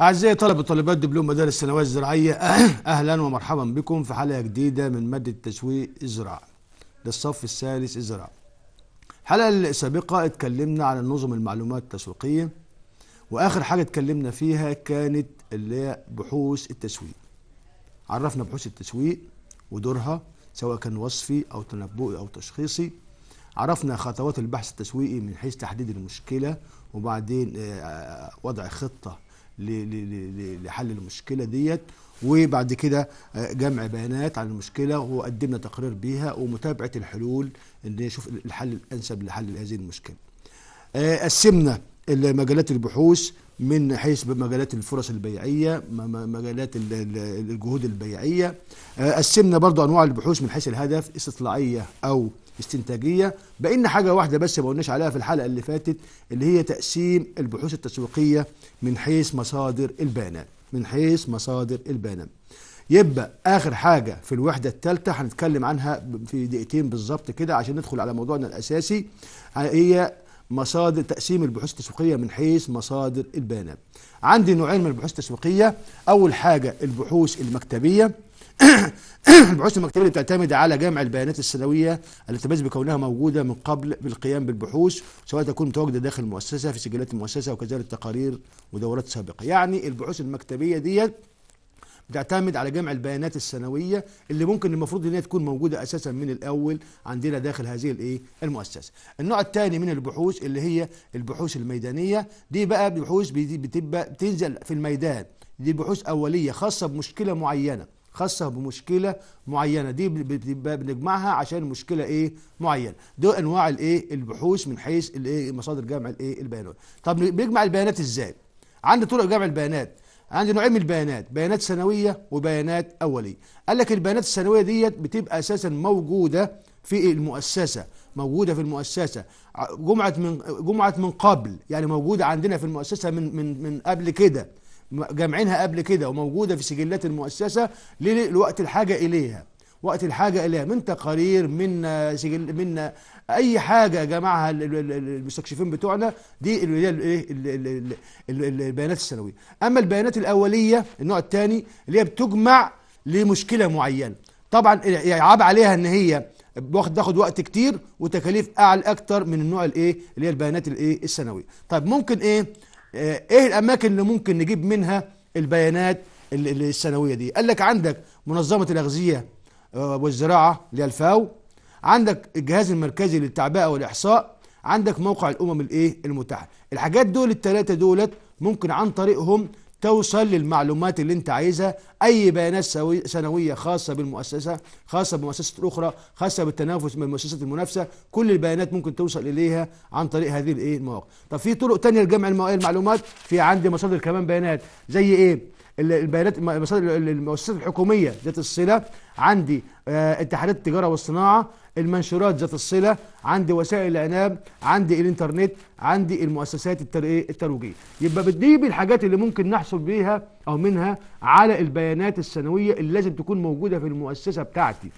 أعزائي طلبة طالبات دبلوم مدارس الثانوية الزراعية أهلا ومرحبا بكم في حلقة جديدة من مادة تسويق الزراعة ده الصف الثالث الزراعة الحلقة السابقة اتكلمنا عن النظم المعلومات التسويقية وآخر حاجة اتكلمنا فيها كانت اللي هي بحوث التسويق عرفنا بحوث التسويق ودورها سواء كان وصفي أو تنبؤي أو تشخيصي عرفنا خطوات البحث التسويقي من حيث تحديد المشكلة وبعدين آه، آه، وضع خطة لحل المشكله ديت وبعد كده آه، جمع بيانات عن المشكله وقدمنا تقرير بيها ومتابعه الحلول ان نشوف الحل الانسب لحل هذه المشكله آه، قسمنا مجالات البحوث من حيث مجالات الفرص البيعية مجالات الجهود البيعية آه، قسمنا برضو أنواع البحوث من حيث الهدف استطلاعية أو استنتاجية بقينا حاجة واحدة بس ما قلناش عليها في الحلقة اللي فاتت اللي هي تقسيم البحوث التسويقية من حيث مصادر البيانات من حيث مصادر البيانات يبقى اخر حاجه في الوحده الثالثه هنتكلم عنها في دقيقتين بالظبط كده عشان ندخل على موضوعنا الاساسي هي مصادر تقسيم البحوث التسويقيه من حيث مصادر البيانات عندي نوعين من البحوث التسويقيه اول حاجه البحوث المكتبيه البحوث المكتبيه اللي بتعتمد على جمع البيانات السنويه التي تميز بكونها موجوده من قبل بالقيام بالبحوث سواء تكون متواجده داخل المؤسسه في سجلات المؤسسه وكذلك تقارير ودورات سابقه يعني البحوث المكتبيه ديت بتعتمد على جمع البيانات السنويه اللي ممكن المفروض ان هي تكون موجوده اساسا من الاول عندنا داخل هذه الايه المؤسسه النوع الثاني من البحوث اللي هي البحوث الميدانيه دي بقى بحوث بتبقى بتنزل في الميدان دي بحوث اوليه خاصه بمشكله معينه خاصه بمشكله معينه دي بتبقى بنجمعها عشان مشكله ايه معينه دي انواع الايه البحوث من حيث الايه مصادر جمع الايه البيانات طب بنجمع البيانات ازاي عندي طرق جمع البيانات عندي نوعين من البيانات بيانات سنوية وبيانات أولية قال لك البيانات السنوية ديت بتبقى أساسا موجودة في المؤسسة موجودة في المؤسسة جمعة من جمعة من قبل يعني موجودة عندنا في المؤسسة من من من قبل كده جامعينها قبل كده وموجودة في سجلات المؤسسة لوقت الحاجة إليها وقت الحاجة إليها من تقارير من سجل من أي حاجة جمعها المستكشفين بتوعنا دي اللي هي إيه، البيانات السنوية أما البيانات الأولية النوع الثاني اللي هي بتجمع لمشكلة معينة طبعا يعاب عليها إن هي واخد تاخد وقت كتير وتكاليف اعلى اكتر من النوع الايه اللي هي البيانات الايه السنويه طيب ممكن ايه آه، ايه الاماكن اللي ممكن نجيب منها البيانات السنويه دي قال لك عندك منظمه الاغذيه والزراعة للفاو عندك الجهاز المركزي للتعبئة والإحصاء عندك موقع الأمم الإيه المتحدة الحاجات دول التلاتة دولت ممكن عن طريقهم توصل للمعلومات اللي انت عايزها اي بيانات سنويه خاصه بالمؤسسه خاصه بمؤسسه اخرى خاصه بالتنافس من مؤسسه المنافسه كل البيانات ممكن توصل اليها عن طريق هذه الايه المواقع طب في طرق تانية لجمع المعلومات في عندي مصادر كمان بيانات زي ايه البيانات المصادر المؤسسات الحكوميه ذات الصله عندي آه، اتحادات التجاره والصناعه المنشورات ذات الصله عندي وسائل الاعلام عندي الانترنت عندي المؤسسات إيه، الترويجيه يبقى دي الحاجات اللي ممكن نحصل بيها او منها على البيانات السنويه اللي لازم تكون موجوده في المؤسسه بتاعتي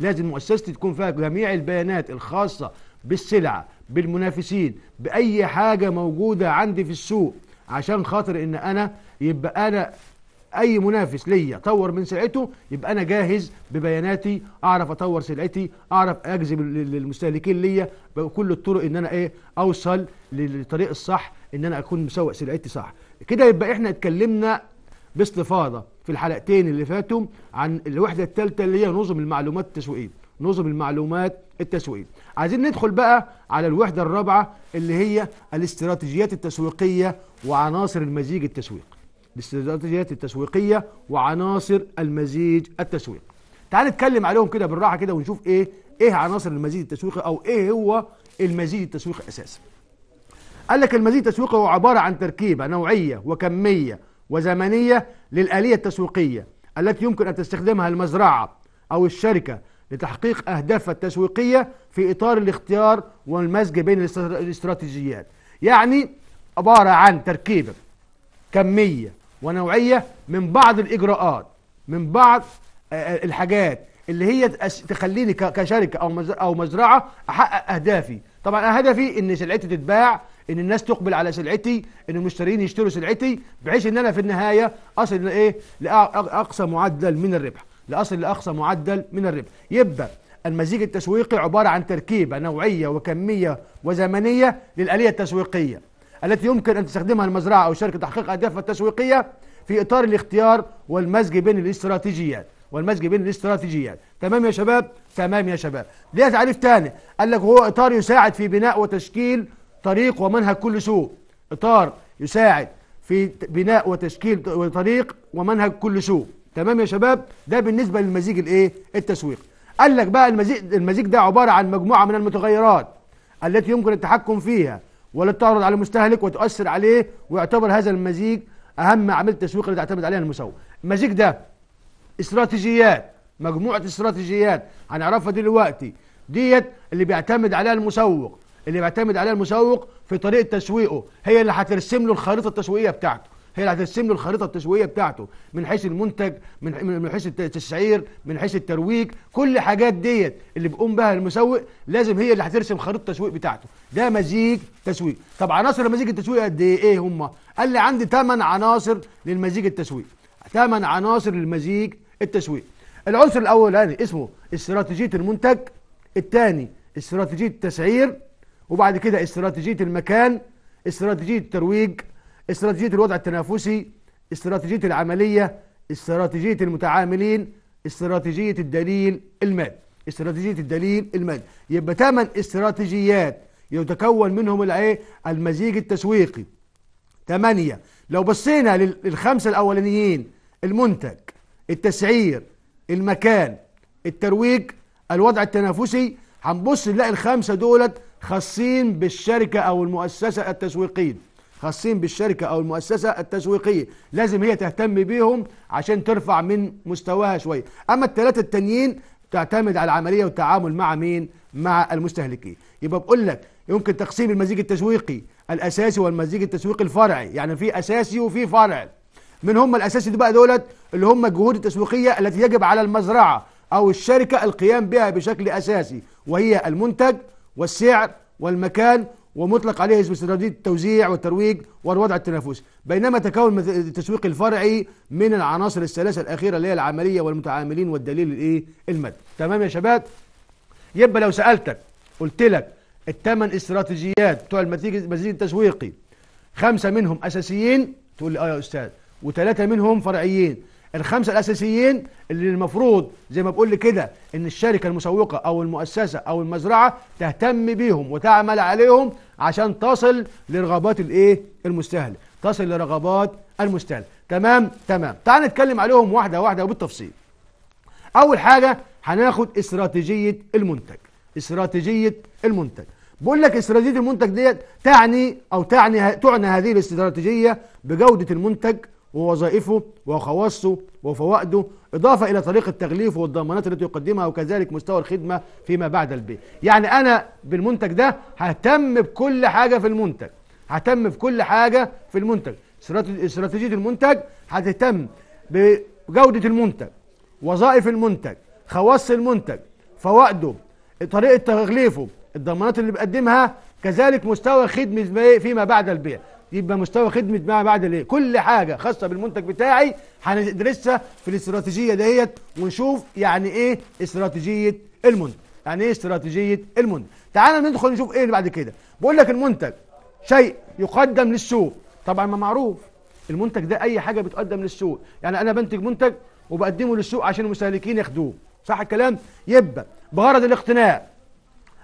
لازم مؤسستي تكون فيها جميع البيانات الخاصه بالسلعه بالمنافسين باي حاجه موجوده عندي في السوق عشان خاطر ان انا يبقى أنا أي منافس ليا طور من سلعته يبقى أنا جاهز ببياناتي أعرف أطور سلعتي أعرف أجذب المستهلكين ليا بكل الطرق إن أنا إيه أوصل للطريق الصح إن أنا أكون مسوق سلعتي صح كده يبقى إحنا اتكلمنا باستفاضة في الحلقتين اللي فاتوا عن الوحدة الثالثة اللي هي نظم المعلومات التسويقية نظم المعلومات التسويقية عايزين ندخل بقى على الوحدة الرابعة اللي هي الاستراتيجيات التسويقية وعناصر المزيج التسويقي الاستراتيجيات التسويقيه وعناصر المزيج التسويقي تعال نتكلم عليهم كده بالراحه كده ونشوف ايه ايه عناصر المزيج التسويقي او ايه هو المزيج التسويقي اساسا قال لك المزيج التسويقي هو عباره عن تركيبه نوعيه وكميه وزمنيه للاليه التسويقيه التي يمكن ان تستخدمها المزرعه او الشركه لتحقيق اهدافها التسويقيه في اطار الاختيار والمزج بين الاستراتيجيات يعني عباره عن تركيبه كميه ونوعية من بعض الإجراءات من بعض آه، آه، الحاجات اللي هي تخليني كشركة أو أو مزرعة أحقق أهدافي طبعا أنا هدفي إن سلعتي تتباع إن الناس تقبل على سلعتي إن المشترين يشتروا سلعتي بحيث إن أنا في النهاية أصل لإيه لأقصى معدل من الربح لأصل لأقصى معدل من الربح يبقى المزيج التسويقي عبارة عن تركيبة نوعية وكمية وزمنية للآلية التسويقية التي يمكن أن تستخدمها المزرعة أو شركة تحقيق أهدافها التسويقية في إطار الاختيار والمزج بين الاستراتيجيات والمزج بين الاستراتيجيات تمام يا شباب تمام يا شباب ليها تعريف تاني قال لك هو إطار يساعد في بناء وتشكيل طريق ومنهج كل سوق إطار يساعد في بناء وتشكيل طريق ومنهج كل سوق تمام يا شباب ده بالنسبة للمزيج الايه التسويقي قال لك بقى المزيج المزيج ده عبارة عن مجموعة من المتغيرات التي يمكن التحكم فيها ولا تعرض على المستهلك وتؤثر عليه ويعتبر هذا المزيج اهم عمل تسويق اللي تعتمد عليها المسوق المزيج ده استراتيجيات مجموعه استراتيجيات هنعرفها دلوقتي ديت اللي بيعتمد عليها المسوق اللي بيعتمد عليها المسوق في طريقه تسويقه هي اللي هترسم له الخريطه التسويقيه بتاعته هي اللي هترسم له الخريطه التسويقيه بتاعته من حيث المنتج من حيث التسعير من حيث الترويج كل حاجات ديت اللي بيقوم بها المسوق لازم هي اللي هترسم خريطه التسويق بتاعته ده مزيج تسويق طب عناصر المزيج التسويقي قد إيه؟, ايه هم قال لي عندي 8 عناصر للمزيج التسويقي 8 عناصر للمزيج التسويقي العنصر الاولاني يعني اسمه استراتيجيه المنتج الثاني استراتيجيه التسعير وبعد كده استراتيجيه المكان استراتيجيه الترويج استراتيجية الوضع التنافسي استراتيجية العملية استراتيجية المتعاملين استراتيجية الدليل المادي استراتيجية الدليل المادي يبقى ثمان استراتيجيات يتكون منهم الايه المزيج التسويقي ثمانية لو بصينا للخمسة الأولانيين المنتج التسعير المكان الترويج الوضع التنافسي هنبص نلاقي الخمسة دولت خاصين بالشركة أو المؤسسة التسويقية خاصين بالشركة أو المؤسسة التسويقية لازم هي تهتم بيهم عشان ترفع من مستواها شوية أما الثلاثة التانيين تعتمد على العملية والتعامل مع مين؟ مع المستهلكين يبقى بقول لك يمكن تقسيم المزيج التسويقي الأساسي والمزيج التسويقي الفرعي يعني في أساسي وفي فرع من هم الأساسي بقى دولت اللي هم الجهود التسويقية التي يجب على المزرعة أو الشركة القيام بها بشكل أساسي وهي المنتج والسعر والمكان ومطلق عليه اسم استراتيجية التوزيع والترويج والوضع التنافسي بينما تكون التسويق الفرعي من العناصر الثلاثة الأخيرة اللي هي العملية والمتعاملين والدليل الايه المادي تمام يا شباب يبقى لو سألتك قلت لك الثمان استراتيجيات بتوع المزيج التسويقي خمسة منهم أساسيين تقول لي اه يا أستاذ وثلاثة منهم فرعيين الخمسه الاساسيين اللي المفروض زي ما بقول كده ان الشركه المسوقه او المؤسسه او المزرعه تهتم بيهم وتعمل عليهم عشان تصل لرغبات الايه المستهلك تصل لرغبات المستهلك تمام تمام تعال نتكلم عليهم واحده واحده وبالتفصيل اول حاجه هناخد استراتيجيه المنتج استراتيجيه المنتج بقول لك استراتيجيه المنتج ديت تعني او تعني تعني هذه الاستراتيجيه بجوده المنتج ووظائفه وخواصه وفوائده إضافة إلى طريقة التغليف والضمانات التي يقدمها وكذلك مستوى الخدمة فيما بعد البيع يعني أنا بالمنتج ده ههتم بكل حاجة في المنتج ههتم بكل حاجة في المنتج استراتيجية المنتج هتهتم بجودة المنتج وظائف المنتج خواص المنتج فوائده طريقة تغليفه الضمانات اللي بيقدمها كذلك مستوى خدمة فيما بعد البيع يبقى مستوى خدمه ما بعد الايه كل حاجه خاصه بالمنتج بتاعي هندرسها في الاستراتيجيه ديت ونشوف يعني ايه استراتيجيه المنتج يعني ايه استراتيجيه المنتج تعالى ندخل نشوف ايه اللي بعد كده بقول لك المنتج شيء يقدم للسوق طبعا ما معروف المنتج ده اي حاجه بتقدم للسوق يعني انا بنتج منتج وبقدمه للسوق عشان المستهلكين ياخدوه صح الكلام يبقى بغرض الاقتناء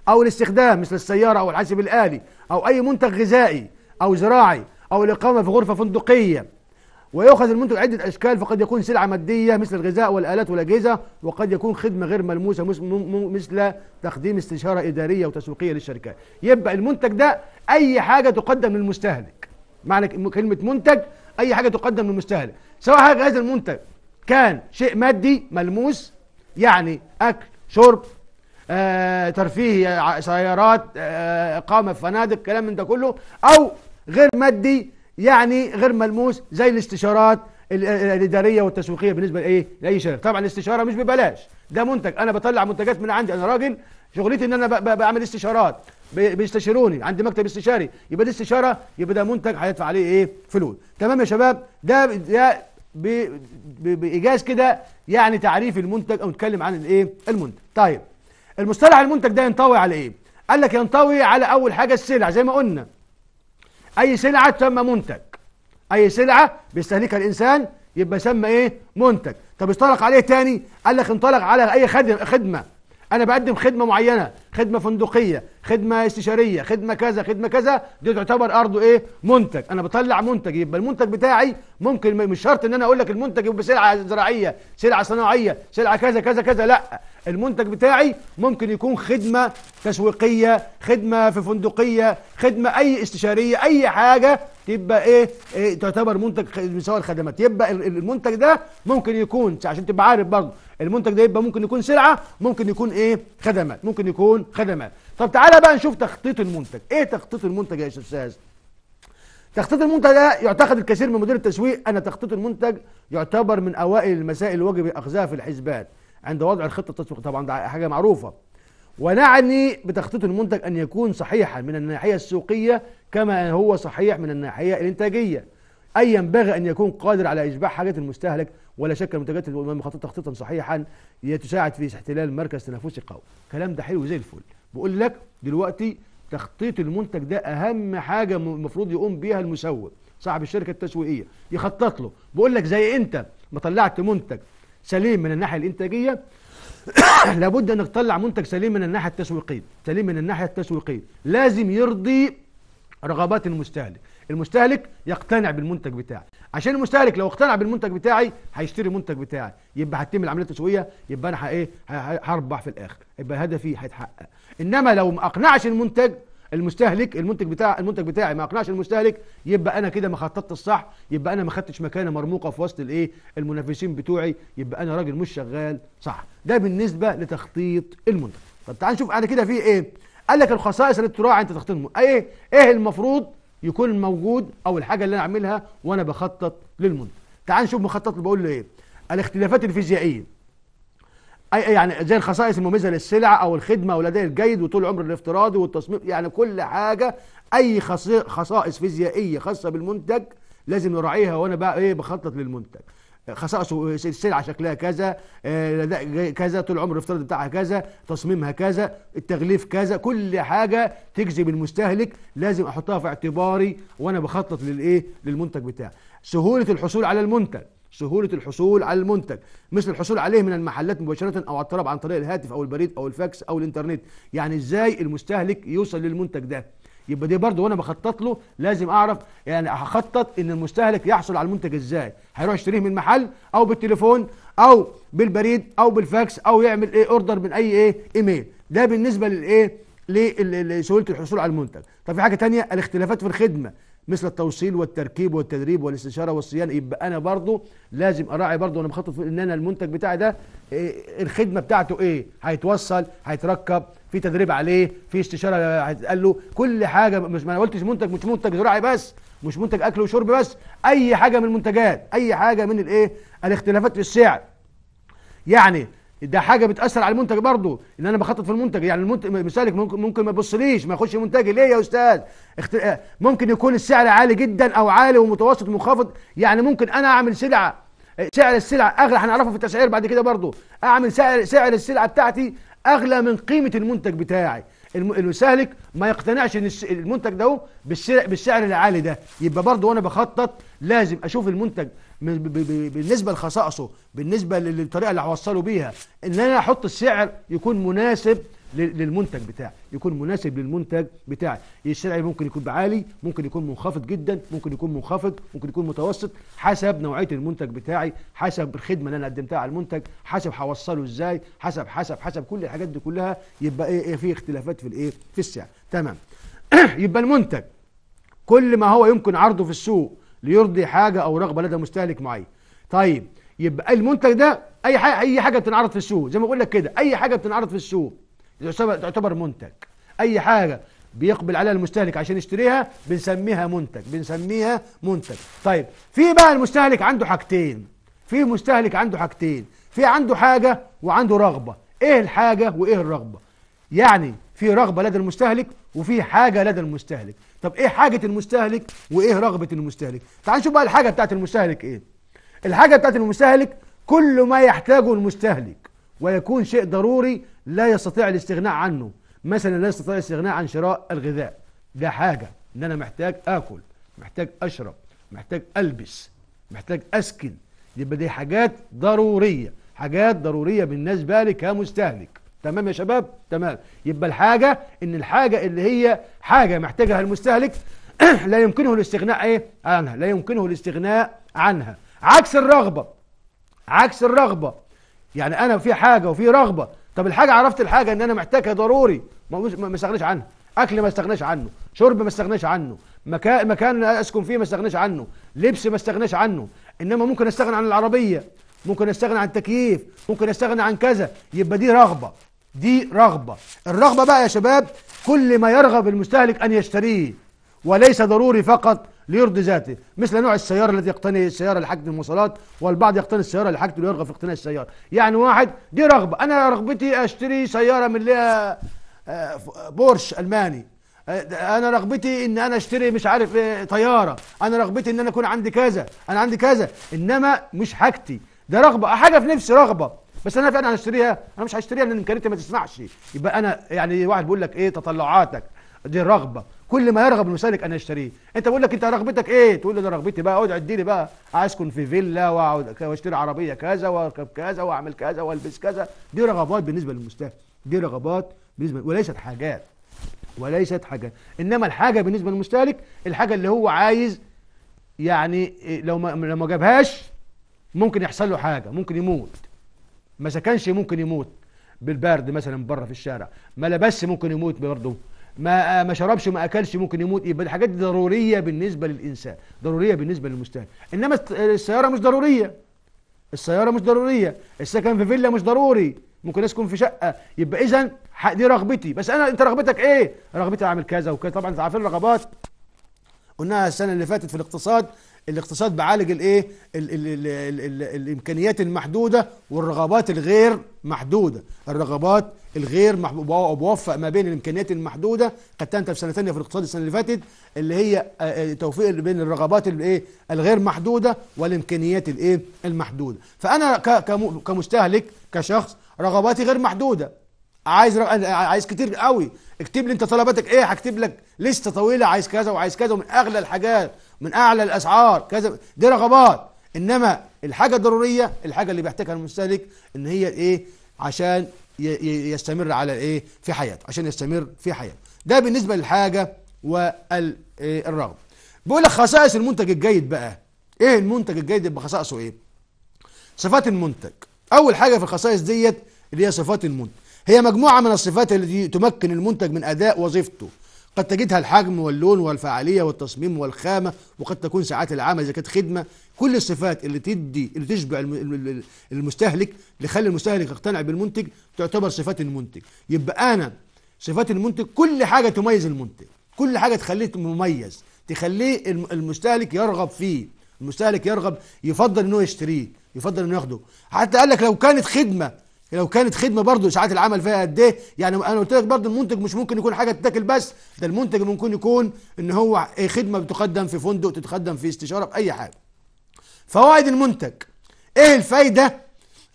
او الاستخدام مثل السياره او الحاسب الالي او اي منتج غذائي أو زراعي أو الإقامة في غرفة فندقية ويؤخذ المنتج عدة أشكال فقد يكون سلعة مادية مثل الغذاء والآلات والأجهزة وقد يكون خدمة غير ملموسة مثل تقديم استشارة إدارية وتسويقية للشركات يبقى المنتج ده أي حاجة تقدم للمستهلك معنى كلمة منتج أي حاجة تقدم للمستهلك سواء هذا المنتج كان شيء مادي ملموس يعني أكل شرب آه، ترفيه سيارات آه، اقامه في فنادق كلام من ده كله او غير مادي يعني غير ملموس زي الاستشارات الاداريه والتسويقيه بالنسبه لايه لاي شركه طبعا الاستشاره مش ببلاش ده منتج انا بطلع منتجات من عندي انا راجل شغلتي ان انا بعمل استشارات بيستشيروني عندي مكتب استشاري يبقى دي استشاره يبقى ده منتج هيدفع عليه ايه فلوس تمام يا شباب ده ده بايجاز كده يعني تعريف المنتج او نتكلم عن الايه المنتج طيب المصطلح المنتج ده ينطوي على ايه قال لك ينطوي على اول حاجه السلع زي ما قلنا أي سلعة تسمى منتج أي سلعة بيستهلكها الإنسان يبقى سمى إيه منتج طب استغرق عليه تاني قال لك انطلق على أي خدمة أنا بقدم خدمة معينة خدمة فندقية خدمة استشارية خدمة كذا خدمة كذا دي تعتبر أرضه إيه منتج أنا بطلع منتج يبقى المنتج بتاعي ممكن مش شرط إن أنا أقول لك المنتج يبقى سلعة زراعية سلعة صناعية سلعة كذا كذا كذا لأ المنتج بتاعي ممكن يكون خدمة تسويقية خدمة في فندقية خدمة أي استشارية أي حاجة تبقى إيه, إيه تعتبر منتج سواء الخدمات يبقى المنتج ده ممكن يكون عشان تبقى عارف برضه المنتج ده يبقى ممكن يكون سلعة ممكن يكون إيه خدمات ممكن يكون خدمات طب تعالى بقى نشوف تخطيط المنتج إيه تخطيط المنتج يا أستاذ تخطيط المنتج ده يعتقد الكثير من مدير التسويق أن تخطيط المنتج يعتبر من أوائل المسائل الواجب أخذها في الحسبان عند وضع الخطه التسويقيه طبعا ده حاجه معروفه ونعني بتخطيط المنتج ان يكون صحيحا من الناحيه السوقيه كما هو صحيح من الناحيه الانتاجيه اي ينبغي ان يكون قادر على اشباع حاجه المستهلك ولا شك المنتجات المخططه تخطيطا صحيحا تساعد في احتلال مركز تنافسي قوي كلام ده حلو زي الفل بقول لك دلوقتي تخطيط المنتج ده اهم حاجه المفروض يقوم بيها المسوق صاحب الشركه التسويقيه يخطط له بقول لك زي انت ما طلعت منتج سليم من الناحيه الانتاجيه لابد انك تطلع منتج سليم من الناحيه التسويقيه سليم من الناحيه التسويقيه لازم يرضي رغبات المستهلك المستهلك يقتنع بالمنتج بتاعي عشان المستهلك لو اقتنع بالمنتج بتاعي هيشتري المنتج بتاعي يبقى هتتم العمليه التسويقيه يبقى انا ايه هربح في الاخر يبقى هدفي هيتحقق انما لو ما اقنعش المنتج المستهلك المنتج بتاع المنتج بتاعي ما اقنعش المستهلك يبقى انا كده ما خططتش صح يبقى انا ما خدتش مكانه مرموقه في وسط الايه المنافسين بتوعي يبقى انا راجل مش شغال صح ده بالنسبه لتخطيط المنتج طب تعال نشوف بعد كده في ايه قال لك الخصائص اللي تراعي انت تخطيط ايه ايه المفروض يكون موجود او الحاجه اللي انا اعملها وانا بخطط للمنتج تعال نشوف مخطط اللي بقول له ايه الاختلافات الفيزيائيه اي يعني زي الخصائص المميزه للسلعه او الخدمه أو الأداء الجيد وطول العمر الافتراضي والتصميم يعني كل حاجه اي خصائص فيزيائيه خاصه بالمنتج لازم نراعيها وانا بقى ايه بخطط للمنتج خصائص السلعه شكلها كذا الاداء آه، كذا طول العمر الافتراضي بتاعها كذا تصميمها كذا التغليف كذا كل حاجه تجذب المستهلك لازم احطها في اعتباري وانا بخطط للايه للمنتج بتاعي سهوله الحصول على المنتج سهولة الحصول على المنتج مثل الحصول عليه من المحلات مباشرة أو على الطلب عن طريق الهاتف أو البريد أو الفاكس أو الإنترنت يعني إزاي المستهلك يوصل للمنتج ده يبقى دي برضه وانا بخطط له لازم اعرف يعني هخطط ان المستهلك يحصل على المنتج ازاي هيروح يشتريه من محل او بالتليفون او بالبريد او بالفاكس او يعمل ايه اوردر من اي ايه ايميل ده بالنسبه للايه لسهوله الحصول على المنتج طب في حاجه تانية الاختلافات في الخدمه مثل التوصيل والتركيب والتدريب والاستشاره والصيانه يبقى انا برضو لازم اراعي برضو انا مخطط ان انا المنتج بتاعي ده إيه الخدمه بتاعته ايه هيتوصل هيتركب في تدريب عليه في استشاره هيتقال له كل حاجه مش ما انا قلتش منتج مش منتج زراعي بس مش منتج اكل وشرب بس اي حاجه من المنتجات اي حاجه من الايه الاختلافات في السعر يعني ده حاجه بتاثر على المنتج برضه ان انا بخطط في المنتج يعني المنتج مثالك ممكن ممكن ما يبصليش ما يخش منتجي ليه يا استاذ اخت... آه، ممكن يكون السعر عالي جدا او عالي ومتوسط منخفض يعني ممكن انا اعمل سلعه آه، سعر السلعه اغلى هنعرفه في التسعير بعد كده برضه اعمل سعر سعر السلعه بتاعتي اغلى من قيمه المنتج بتاعي المستهلك ما يقتنعش ان المنتج ده بالسعر العالي ده يبقى برضه وانا بخطط لازم اشوف المنتج بالنسبه لخصائصه بالنسبه للطريقه اللي هوصله بيها ان انا احط السعر يكون مناسب للمنتج بتاعي يكون مناسب للمنتج بتاعي السعر ممكن يكون عالي ممكن يكون منخفض جدا ممكن يكون منخفض ممكن يكون متوسط حسب نوعيه المنتج بتاعي حسب الخدمه اللي انا قدمتها على المنتج حسب هوصله ازاي حسب حسب حسب كل الحاجات دي كلها يبقى ايه, إيه في اختلافات في الايه في السعر تمام يبقى المنتج كل ما هو يمكن عرضه في السوق ليرضي حاجه او رغبه لدى مستهلك معين طيب يبقى المنتج ده اي حاجه اي حاجه بتنعرض في السوق زي ما بقول لك كده اي حاجه بتنعرض في السوق تعتبر منتج اي حاجه بيقبل عليها المستهلك عشان يشتريها بنسميها منتج بنسميها منتج طيب في بقى المستهلك عنده حاجتين في مستهلك عنده حاجتين في عنده حاجه وعنده رغبه ايه الحاجه وايه الرغبه يعني في رغبه لدى المستهلك وفي حاجه لدى المستهلك طب ايه حاجه المستهلك وايه رغبه المستهلك تعال نشوف بقى الحاجه بتاعت المستهلك ايه الحاجه بتاعت المستهلك كل ما يحتاجه المستهلك ويكون شيء ضروري لا يستطيع الاستغناء عنه مثلا لا يستطيع الاستغناء عن شراء الغذاء ده حاجه ان انا محتاج اكل محتاج اشرب محتاج البس محتاج اسكن يبقى دي حاجات ضروريه حاجات ضروريه بالنسبه لي كمستهلك تمام يا شباب تمام يبقى الحاجة ان الحاجة اللي هي حاجة محتاجها المستهلك لا يمكنه الاستغناء ايه عنها لا يمكنه الاستغناء عنها عكس الرغبة عكس الرغبة يعني انا في حاجة وفي رغبة طب الحاجة عرفت الحاجة ان انا محتاجها ضروري ما استغناش عنها اكل ما استغناش عنه شرب ما استغناش عنه مكان مكان اسكن فيه ما استغناش عنه لبس ما استغناش عنه انما ممكن استغنى عن العربيه ممكن استغنى عن تكييف ممكن استغنى عن كذا يبقى دي رغبه دي رغبة الرغبة بقى يا شباب كل ما يرغب المستهلك أن يشتريه وليس ضروري فقط ليرضي ذاته مثل نوع السيارة التي يقتني السيارة لحاجة المواصلات والبعض يقتني السيارة لحاجته ويرغب في اقتناء السيارة يعني واحد دي رغبة أنا رغبتي أشتري سيارة من اللي آه، بورش ألماني آه، انا رغبتي ان انا اشتري مش عارف آه، طياره انا رغبتي ان انا اكون عندي كذا انا عندي كذا انما مش حاجتي ده رغبه حاجه في نفسي رغبه بس انا فعلا هشتريها انا مش هشتريها لان امكانيتي ما تسمعش يبقى انا يعني واحد بيقول لك ايه تطلعاتك دي الرغبه كل ما يرغب المسالك انا اشتريه انت بقول لك انت رغبتك ايه تقول لي انا رغبتي بقى اقعد اديني بقى اسكن في فيلا واقعد واشتري عربيه كذا واركب كذا واعمل كذا والبس كذا دي رغبات بالنسبه للمستهلك دي رغبات بالنسبه وليست حاجات وليست حاجات انما الحاجه بالنسبه للمستهلك الحاجه اللي هو عايز يعني إيه، لو ما لو ما جابهاش ممكن يحصل له حاجه ممكن يموت ما سكنش ممكن يموت بالبرد مثلا بره في الشارع ما لبسش ممكن يموت برضه ما ما شربش ما اكلش ممكن يموت يبقى الحاجات دي ضروريه بالنسبه للانسان ضروريه بالنسبه للمستهلك انما السياره مش ضروريه السياره مش ضروريه السكن في فيلا مش ضروري ممكن اسكن في شقه يبقى اذا دي رغبتي بس انا انت رغبتك ايه رغبتي اعمل كذا وكذا طبعا انت عارفين الرغبات قلناها السنه اللي فاتت في الاقتصاد الاقتصاد بعالج الايه الامكانيات المحدوده والرغبات الغير محدوده الرغبات الغير محدوده وبوفق ما بين الامكانيات المحدوده قد انت في سنه ثانيه في الاقتصاد السنه اللي فاتت اللي هي آه، آه، توفيق بين الرغبات الايه الغير محدوده والامكانيات الايه المحدوده فانا كمستهلك كشخص رغباتي غير محدوده عايز رغ... عايز كتير قوي اكتب لي انت طلباتك ايه هكتب لك لسته طويله عايز كذا وعايز كذا ومن اغلى الحاجات من اعلى الاسعار كذا دي رغبات انما الحاجه الضروريه الحاجه اللي بيحتاجها المستهلك ان هي ايه عشان يستمر على ايه في حياته عشان يستمر في حياته ده بالنسبه للحاجه والرغبه إيه؟ بيقول لك خصائص المنتج الجيد بقى ايه المنتج الجيد يبقى خصائصه ايه صفات المنتج اول حاجه في الخصائص ديت اللي هي صفات المنتج هي مجموعه من الصفات التي تمكن المنتج من اداء وظيفته قد تجدها الحجم واللون والفعاليه والتصميم والخامه وقد تكون ساعات العمل اذا كانت خدمه كل الصفات اللي تدي اللي تشبع المستهلك لخلي المستهلك يقتنع بالمنتج تعتبر صفات المنتج يبقى انا صفات المنتج كل حاجه تميز المنتج كل حاجه تخليه مميز تخليه المستهلك يرغب فيه المستهلك يرغب يفضل ان هو يشتريه يفضل انه ياخده حتى قال لك لو كانت خدمه لو كانت خدمه برضه ساعات العمل فيها قد ايه يعني انا قلت لك برضه المنتج مش ممكن يكون حاجه تتاكل بس ده المنتج ممكن يكون ان هو إيه، خدمه بتقدم في فندق تتقدم في استشاره في اي حاجه فوائد المنتج ايه الفايده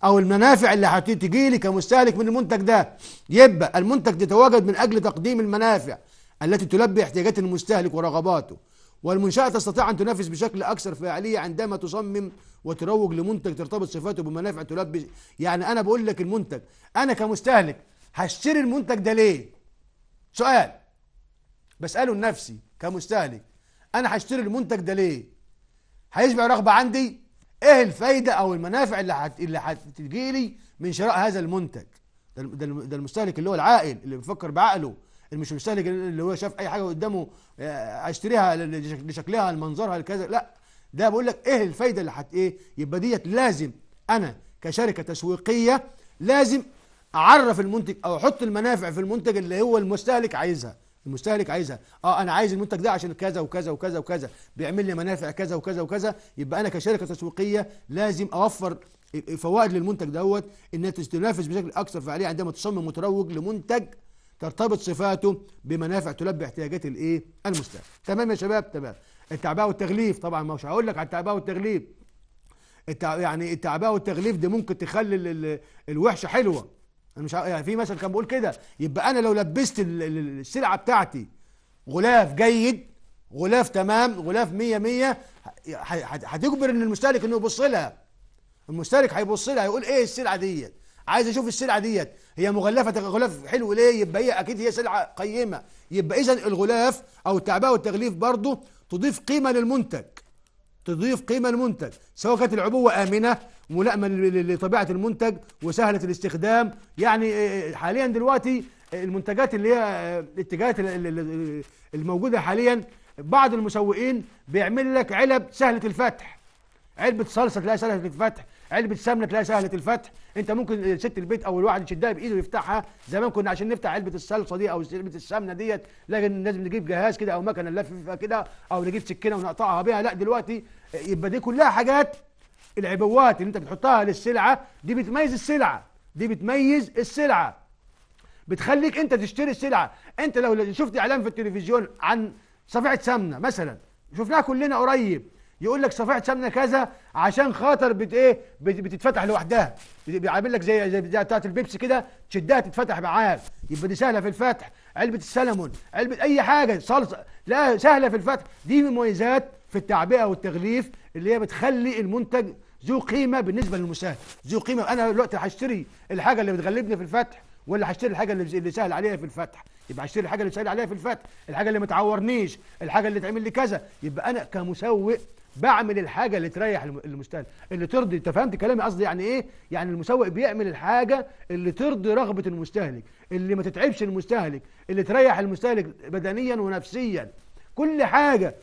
او المنافع اللي هتيجي لي كمستهلك من المنتج ده يبقى المنتج تتواجد من اجل تقديم المنافع التي تلبي احتياجات المستهلك ورغباته والمنشأة تستطيع أن تنافس بشكل أكثر فاعلية عندما تصمم وتروج لمنتج ترتبط صفاته بمنافع تلبي يعني أنا بقول لك المنتج أنا كمستهلك هشتري المنتج ده ليه؟ سؤال بسأله لنفسي كمستهلك أنا هشتري المنتج ده ليه؟ هيشبع رغبة عندي؟ إيه الفايدة أو المنافع اللي حت... اللي هتجيلي من شراء هذا المنتج؟ ده المستهلك اللي هو العاقل اللي بيفكر بعقله مش المستهلك اللي هو شاف اي حاجه قدامه اشتريها آه، لشكلها لمنظرها لكذا لا ده بقول لك ايه الفايده اللي هت ايه يبقى ديت لازم انا كشركه تسويقيه لازم اعرف المنتج او احط المنافع في المنتج اللي هو المستهلك عايزها المستهلك عايزها اه انا عايز المنتج ده عشان كذا وكذا وكذا وكذا بيعمل لي منافع كذا وكذا وكذا يبقى انا كشركه تسويقيه لازم اوفر فوائد للمنتج دوت انها تنافس بشكل اكثر فعاليه عندما تصمم متروج لمنتج ترتبط صفاته بمنافع تلبي احتياجات الايه المستهلك تمام يا شباب تمام التعبئه والتغليف طبعا ما مش هقول لك على التعبئه والتغليف التع... يعني التعبئه والتغليف دي ممكن تخلي ال... الوحشه حلوه انا مش يعني في مثل كان بيقول كده يبقى انا لو لبست ال... السلعه بتاعتي غلاف جيد غلاف تمام غلاف 100 100 هتجبر ان المستهلك انه يبص لها المستهلك هيبص لها هيقول ايه السلعه ديت عايز اشوف السلعه ديت هي مغلفه غلاف حلو ليه يبقى هي اكيد هي سلعه قيمه يبقى اذا الغلاف او التعبئه والتغليف برضه تضيف قيمه للمنتج تضيف قيمه للمنتج سواء كانت العبوه امنه ملائمه لطبيعه المنتج وسهله الاستخدام يعني آه، آه، حاليا دلوقتي المنتجات اللي هي آه، الاتجاهات الموجوده حاليا بعض المسوقين بيعمل لك علب سهله الفتح علبه صلصه تلاقي سهله الفتح علبه سمنه تلاقيها سهله الفتح انت ممكن ست البيت او الواحد يشدها بايده ويفتحها زمان كنا عشان نفتح علبه الصلصه دي او علبه السمنه ديت لكن لازم نجيب جهاز كده او مكنه نلف فيها كده او نجيب سكينه ونقطعها بيها لا دلوقتي يبقى دي كلها حاجات العبوات اللي انت بتحطها للسلعه دي بتميز السلعه دي بتميز السلعه بتخليك انت تشتري السلعه انت لو شفت اعلان في التلفزيون عن صفيحه سمنه مثلا شفناها كلنا قريب يقول لك صفيحه سمنه كذا عشان خاطر بت ايه بتتفتح لوحدها بيعمل لك زي زي بتاعت البيبسي كده تشدها تتفتح معاك يبقى دي سهله في الفتح علبه السلمون علبه اي حاجه صلصه لا سهله في الفتح دي مميزات في التعبئه والتغليف اللي هي بتخلي المنتج ذو قيمه بالنسبه للمساهم ذو قيمه انا دلوقتي هشتري الحاجه اللي بتغلبني في الفتح ولا هشتري الحاجه اللي اللي سهل عليها في الفتح يبقى هشتري الحاجه اللي سهل عليها في الفتح الحاجه اللي ما تعورنيش الحاجه اللي تعمل لي كذا يبقى انا كمسوق بعمل الحاجه اللي تريح المستهلك اللي ترضي انت فهمت كلامي قصدي يعني ايه يعني المسوق بيعمل الحاجه اللي ترضي رغبه المستهلك اللي ما تتعبش المستهلك اللي تريح المستهلك بدنيا ونفسيا كل حاجه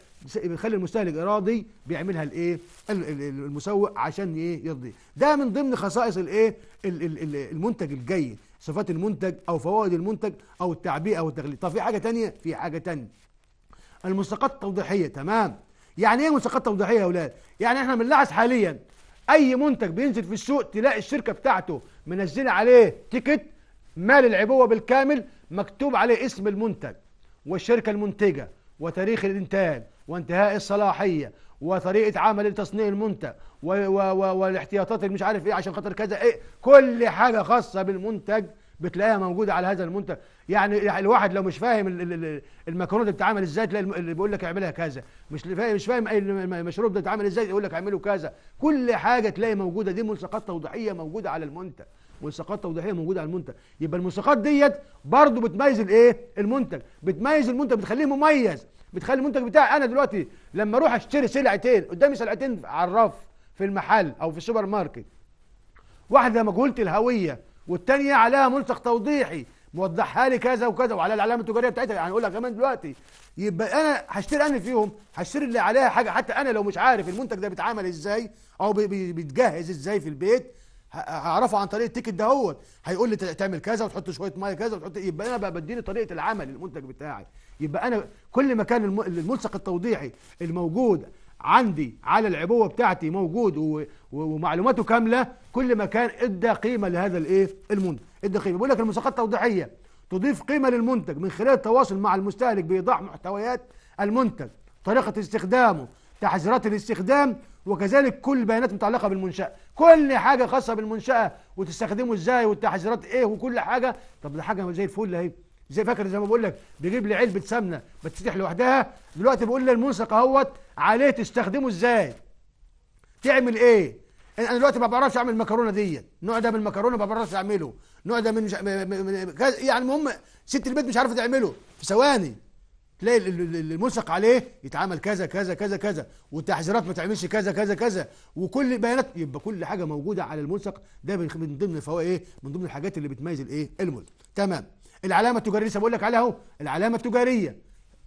بيخلي المستهلك ارادي بيعملها الايه المسوق عشان ايه يرضي ده من ضمن خصائص الايه المنتج الجيد صفات المنتج او فوائد المنتج او التعبئه او التغليف طب في حاجه تانية في حاجه تانية الملصقات التوضيحيه تمام يعني ايه مساقات توضيحيه يا اولاد يعني احنا بنلاحظ حاليا اي منتج بينزل في السوق تلاقي الشركه بتاعته منزله عليه تيكت مال العبوه بالكامل مكتوب عليه اسم المنتج والشركه المنتجه وتاريخ الانتاج وانتهاء الصلاحيه وطريقه عمل تصنيع المنتج و و و والاحتياطات اللي مش عارف ايه عشان خاطر كذا ايه كل حاجه خاصه بالمنتج بتلاقيها موجوده على هذا المنتج يعني, يعني الواحد لو مش فاهم المكرونه دي بتتعمل ازاي تلاقي اللي بيقول لك اعملها كذا مش فاهم مش فاهم اي المشروب ده بيتعمل ازاي يقول لك اعمله كذا كل حاجه تلاقي موجوده دي ملصقات توضيحيه موجوده على المنتج ملصقات توضيحيه موجوده على المنتج يبقى الملصقات ديت برضو بتميز الايه المنتج بتميز المنتج بتخليه مميز بتخلي المنتج بتاعي انا دلوقتي لما اروح اشتري سلعتين قدامي سلعتين على الرف في المحل او في السوبر ماركت واحده مجهوله الهويه والثانيه عليها ملصق توضيحي موضحها لي كذا وكذا وعلى العلامه التجاريه بتاعتها يعني هقول لك كمان دلوقتي يبقى انا هشتري انا فيهم هشتري اللي عليها حاجه حتى انا لو مش عارف المنتج ده بيتعمل ازاي او بيتجهز ازاي في البيت هعرفه عن طريق التيكت دهوت هيقول لي تعمل كذا وتحط شويه ميه كذا وتحط إيه. يبقى انا بقى بديني طريقه العمل المنتج بتاعي يبقى انا كل ما كان الملصق التوضيحي الموجود عندي على العبوه بتاعتي موجود ومعلوماته كامله كل ما كان ادى قيمه لهذا الايه المنتج ادى قيمه بيقول لك المساقات التوضيحيه تضيف قيمه للمنتج من خلال التواصل مع المستهلك بايضاح محتويات المنتج طريقه استخدامه تحذيرات الاستخدام وكذلك كل بيانات متعلقه بالمنشاه كل حاجه خاصه بالمنشاه وتستخدمه ازاي والتحذيرات ايه وكل حاجه طب ده حاجه زي الفل اهي زي فاكر زي ما بقول لك بيجيب لي علبه سمنه بتفتح لوحدها دلوقتي بقول الملصق اهوت عليه تستخدمه ازاي تعمل ايه انا دلوقتي ما بعرفش اعمل المكرونه ديت النوع ده من المكرونه ما بعرفش اعمله النوع ده من, مش... من... يعني المهم ست البيت مش عارفه تعمله في ثواني تلاقي الملصق عليه يتعمل كذا كذا كذا كذا والتحذيرات ما تعملش كذا كذا كذا وكل بيانات يبقى كل حاجه موجوده على الملصق ده من ضمن فوائد ايه من ضمن الحاجات اللي بتميز الايه الملصق تمام العلامه التجاريه لسه بقول لك عليها اهو العلامه التجاريه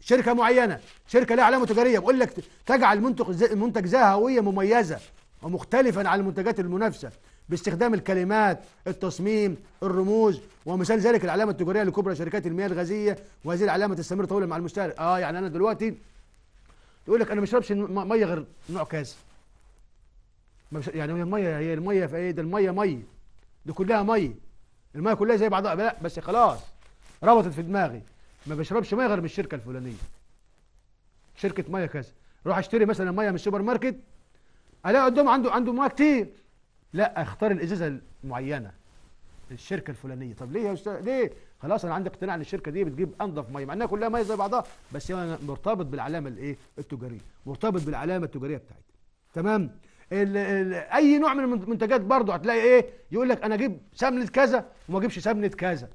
شركه معينه شركه لها علامه تجاريه بقول لك تجعل منتج المنتج ذا هويه مميزه ومختلفا عن المنتجات المنافسه باستخدام الكلمات التصميم الرموز ومثال ذلك العلامه التجاريه لكبرى شركات المياه الغازيه وهذه العلامه تستمر طويلا مع المشتري اه يعني انا دلوقتي يقول لك انا ما بشربش ميه غير نوع كذا يعني هي الميه هي الميه في ايه ده الميه ميه دي كلها ميه الميه كلها زي بعضها لا بس خلاص ربطت في دماغي ما بشربش ميه غير من الشركه الفلانيه شركه ميه كذا روح اشتري مثلا ميه من السوبر ماركت الاقي قدام عنده عنده ميه كتير لا اختار الازازه المعينه الشركه الفلانيه طب ليه يا استاذ ليه خلاص انا عندي اقتناع ان الشركه دي بتجيب انظف ميه مع انها كلها ميه زي بعضها بس انا مرتبط بالعلامه الايه التجاريه مرتبط بالعلامه التجاريه بتاعتي تمام الـ الـ اي نوع من المنتجات برضه هتلاقي ايه يقول لك انا اجيب سمنه كذا وما اجيبش سمنه كذا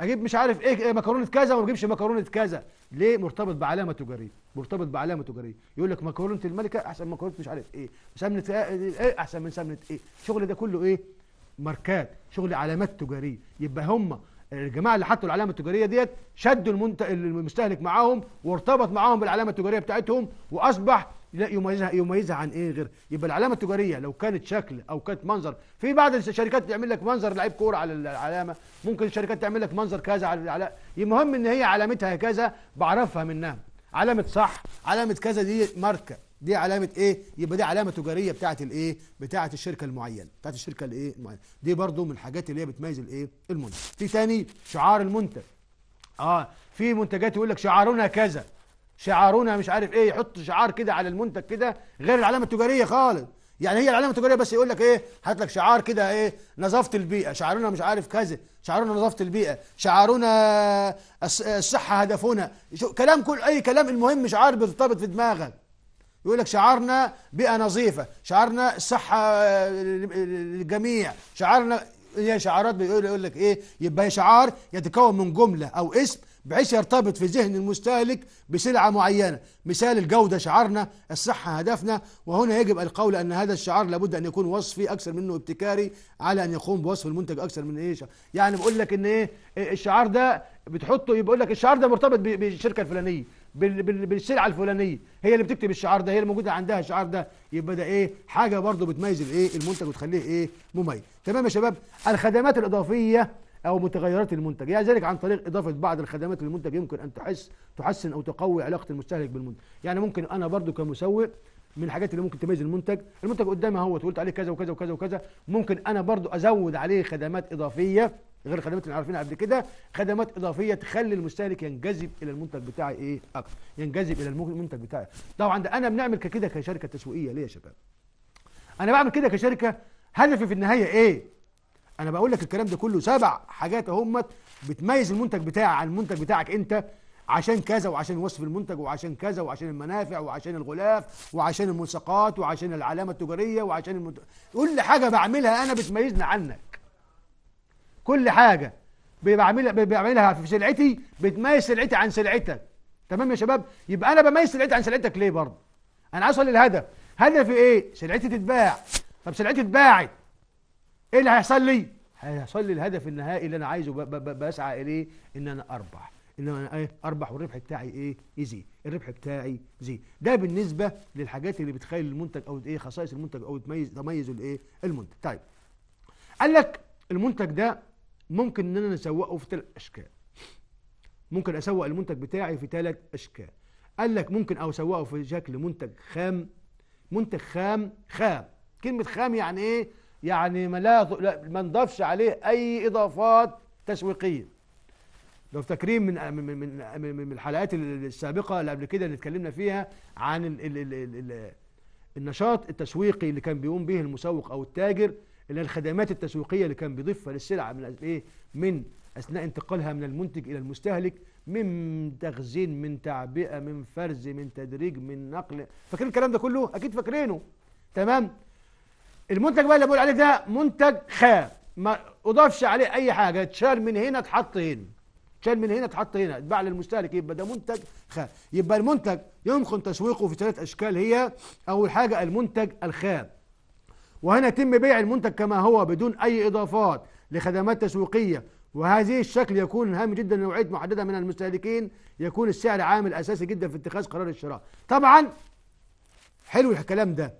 اجيب مش عارف ايه،, ايه, مكرونه كذا وما اجيبش مكرونه كذا ليه مرتبط بعلامه تجاريه مرتبط بعلامه تجاريه يقول لك مكرونه الملكه احسن من مكرونه مش عارف ايه سمنه ايه, إيه،, إيه احسن من سمنه ايه الشغل ده كله ايه ماركات شغل علامات تجاريه يبقى هم الجماعه اللي حطوا العلامه التجاريه ديت شدوا المنت... المستهلك معاهم وارتبط معاهم بالعلامه التجاريه بتاعتهم واصبح لا يميزها يميزها عن ايه غير يبقى العلامه التجاريه لو كانت شكل او كانت منظر في بعض الشركات تعمل لك منظر لعيب كوره على العلامه ممكن الشركات تعمل لك منظر كذا على العلامه المهم ان هي علامتها كذا بعرفها منها علامه صح علامه كذا دي ماركه دي علامه ايه يبقى دي علامه تجاريه بتاعه الايه بتاعه الشركه المعينه بتاعه الشركه الايه المعينه دي برضو من الحاجات اللي هي بتميز الايه المنتج في تاني شعار المنتج اه في منتجات يقول لك شعارنا كذا شعارنا مش عارف ايه يحط شعار كده على المنتج كده غير العلامه التجاريه خالص يعني هي العلامه التجاريه بس يقول لك ايه هات لك شعار كده ايه نظافه البيئه شعارنا مش عارف كذا شعارنا نظافه البيئه شعارنا الصحه هدفنا كلام كل اي كلام المهم شعار بيرتبط في دماغك يقول لك شعارنا بيئه نظيفه شعارنا الصحه آه، للجميع شعارنا هي شعارات بيقول يقول لك ايه يبقى شعار يتكون من جمله او اسم بحيث يرتبط في ذهن المستهلك بسلعة معينة مثال الجودة شعارنا الصحة هدفنا وهنا يجب القول أن هذا الشعار لابد أن يكون وصفي أكثر منه ابتكاري على أن يقوم بوصف المنتج أكثر من إيه يعني بقول لك إن إيه, إيه، الشعار ده بتحطه يقول لك الشعار ده مرتبط بالشركة الفلانية بالسلعه الفلانيه هي اللي بتكتب الشعار ده هي اللي موجوده عندها الشعار ده يبقى ده ايه حاجه برضو بتميز الايه المنتج وتخليه ايه مميز تمام يا شباب الخدمات الاضافيه أو متغيرات المنتج يعني ذلك عن طريق إضافة بعض الخدمات للمنتج يمكن أن تحس تحسن أو تقوي علاقة المستهلك بالمنتج يعني ممكن أنا برضو كمسوق من الحاجات اللي ممكن تميز المنتج المنتج قدامي اهو قلت عليه كذا وكذا وكذا وكذا ممكن انا برضو ازود عليه خدمات اضافيه غير الخدمات اللي عارفينها قبل كده خدمات اضافيه تخلي المستهلك ينجذب الى المنتج بتاعي ايه اكتر ينجذب الى المنتج بتاعي طبعا ده انا بنعمل كده كشركه تسويقيه ليه يا شباب انا بعمل كده كشركه هدفي في النهايه ايه انا بقول لك الكلام ده كله سبع حاجات هم بتميز المنتج بتاعي عن المنتج بتاعك انت عشان كذا وعشان وصف المنتج وعشان كذا وعشان المنافع وعشان الغلاف وعشان الملصقات وعشان العلامه التجاريه وعشان المنت... كل حاجه بعملها انا بتميزني عنك كل حاجه بعملها بعملها في سلعتي بتميز سلعتي عن سلعتك تمام يا شباب يبقى انا بميز سلعتي عن سلعتك ليه برضه انا اوصل للهدف هدفي ايه سلعتي تتباع طب سلعتي اتباعت ايه اللي هيحصل لي هيحصل لي الهدف النهائي اللي انا عايزه بسعى اليه ان انا اربح ان انا ايه اربح والربح بتاعي ايه يزيد الربح بتاعي زيد ده بالنسبه للحاجات اللي بتخيل المنتج او ايه خصائص المنتج او تميز تميز الايه المنتج طيب قال لك المنتج ده ممكن ان انا اسوقه في ثلاث اشكال ممكن اسوق المنتج بتاعي في ثلاث اشكال قال لك ممكن او اسوقه في شكل منتج خام منتج خام خام كلمه خام يعني ايه يعني ما لا ما نضافش عليه اي اضافات تشويقيه لو تكريم من من من من الحلقات السابقه اللي قبل كده اللي اتكلمنا فيها عن الـ الـ الـ الـ النشاط التسويقي اللي كان بيقوم به المسوق او التاجر اللي الخدمات التسويقيه اللي كان بيضيفها للسلعه من ايه من اثناء انتقالها من المنتج الى المستهلك من تخزين من تعبئه من فرز من تدريج من نقل فاكرين الكلام ده كله اكيد فاكرينه تمام المنتج بقى اللي بقول عليه ده منتج خام ما اضافش عليه اي حاجه اتشال من هنا اتحط هنا اتشال من هنا اتحط هنا اتباع للمستهلك يبقى ده منتج خام يبقى المنتج يمكن تسويقه في ثلاث اشكال هي اول حاجه المنتج الخام وهنا يتم بيع المنتج كما هو بدون اي اضافات لخدمات تسويقيه وهذه الشكل يكون هام جدا لنوعيه محدده من المستهلكين يكون السعر عامل اساسي جدا في اتخاذ قرار الشراء طبعا حلو الكلام ده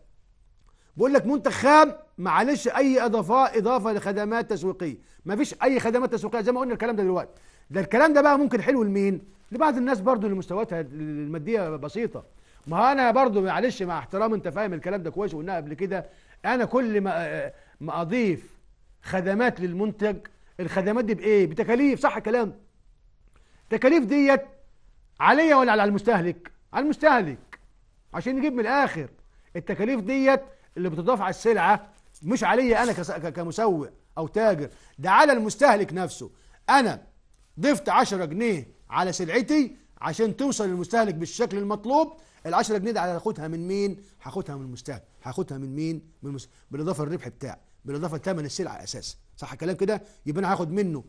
بقول لك منتج خام معلش اي اضافه اضافه لخدمات تسويقيه مفيش اي خدمات تسويقيه زي ما قلنا الكلام ده دلوقتي ده الكلام ده بقى ممكن حلو لمين لبعض الناس برضو اللي مستوياتها الماديه بسيطه ما انا برضو معلش مع احترام انت فاهم الكلام ده كويس وقلناه قبل كده انا كل ما آه، ما اضيف خدمات للمنتج الخدمات دي بايه بتكاليف صح الكلام التكاليف ديت عليا ولا على المستهلك على المستهلك عشان نجيب من الاخر التكاليف ديت اللي بتضاف على السلعه مش عليا انا كمسوق او تاجر ده على المستهلك نفسه انا ضفت 10 جنيه على سلعتي عشان توصل للمستهلك بالشكل المطلوب ال 10 جنيه دي هاخدها من مين؟ هاخدها من المستهلك، هاخدها من مين؟ من المستهلك. بالاضافه للربح بتاعي، بالاضافه لثمن السلعه اساسا، صح الكلام كده؟ يبقى انا هاخد منه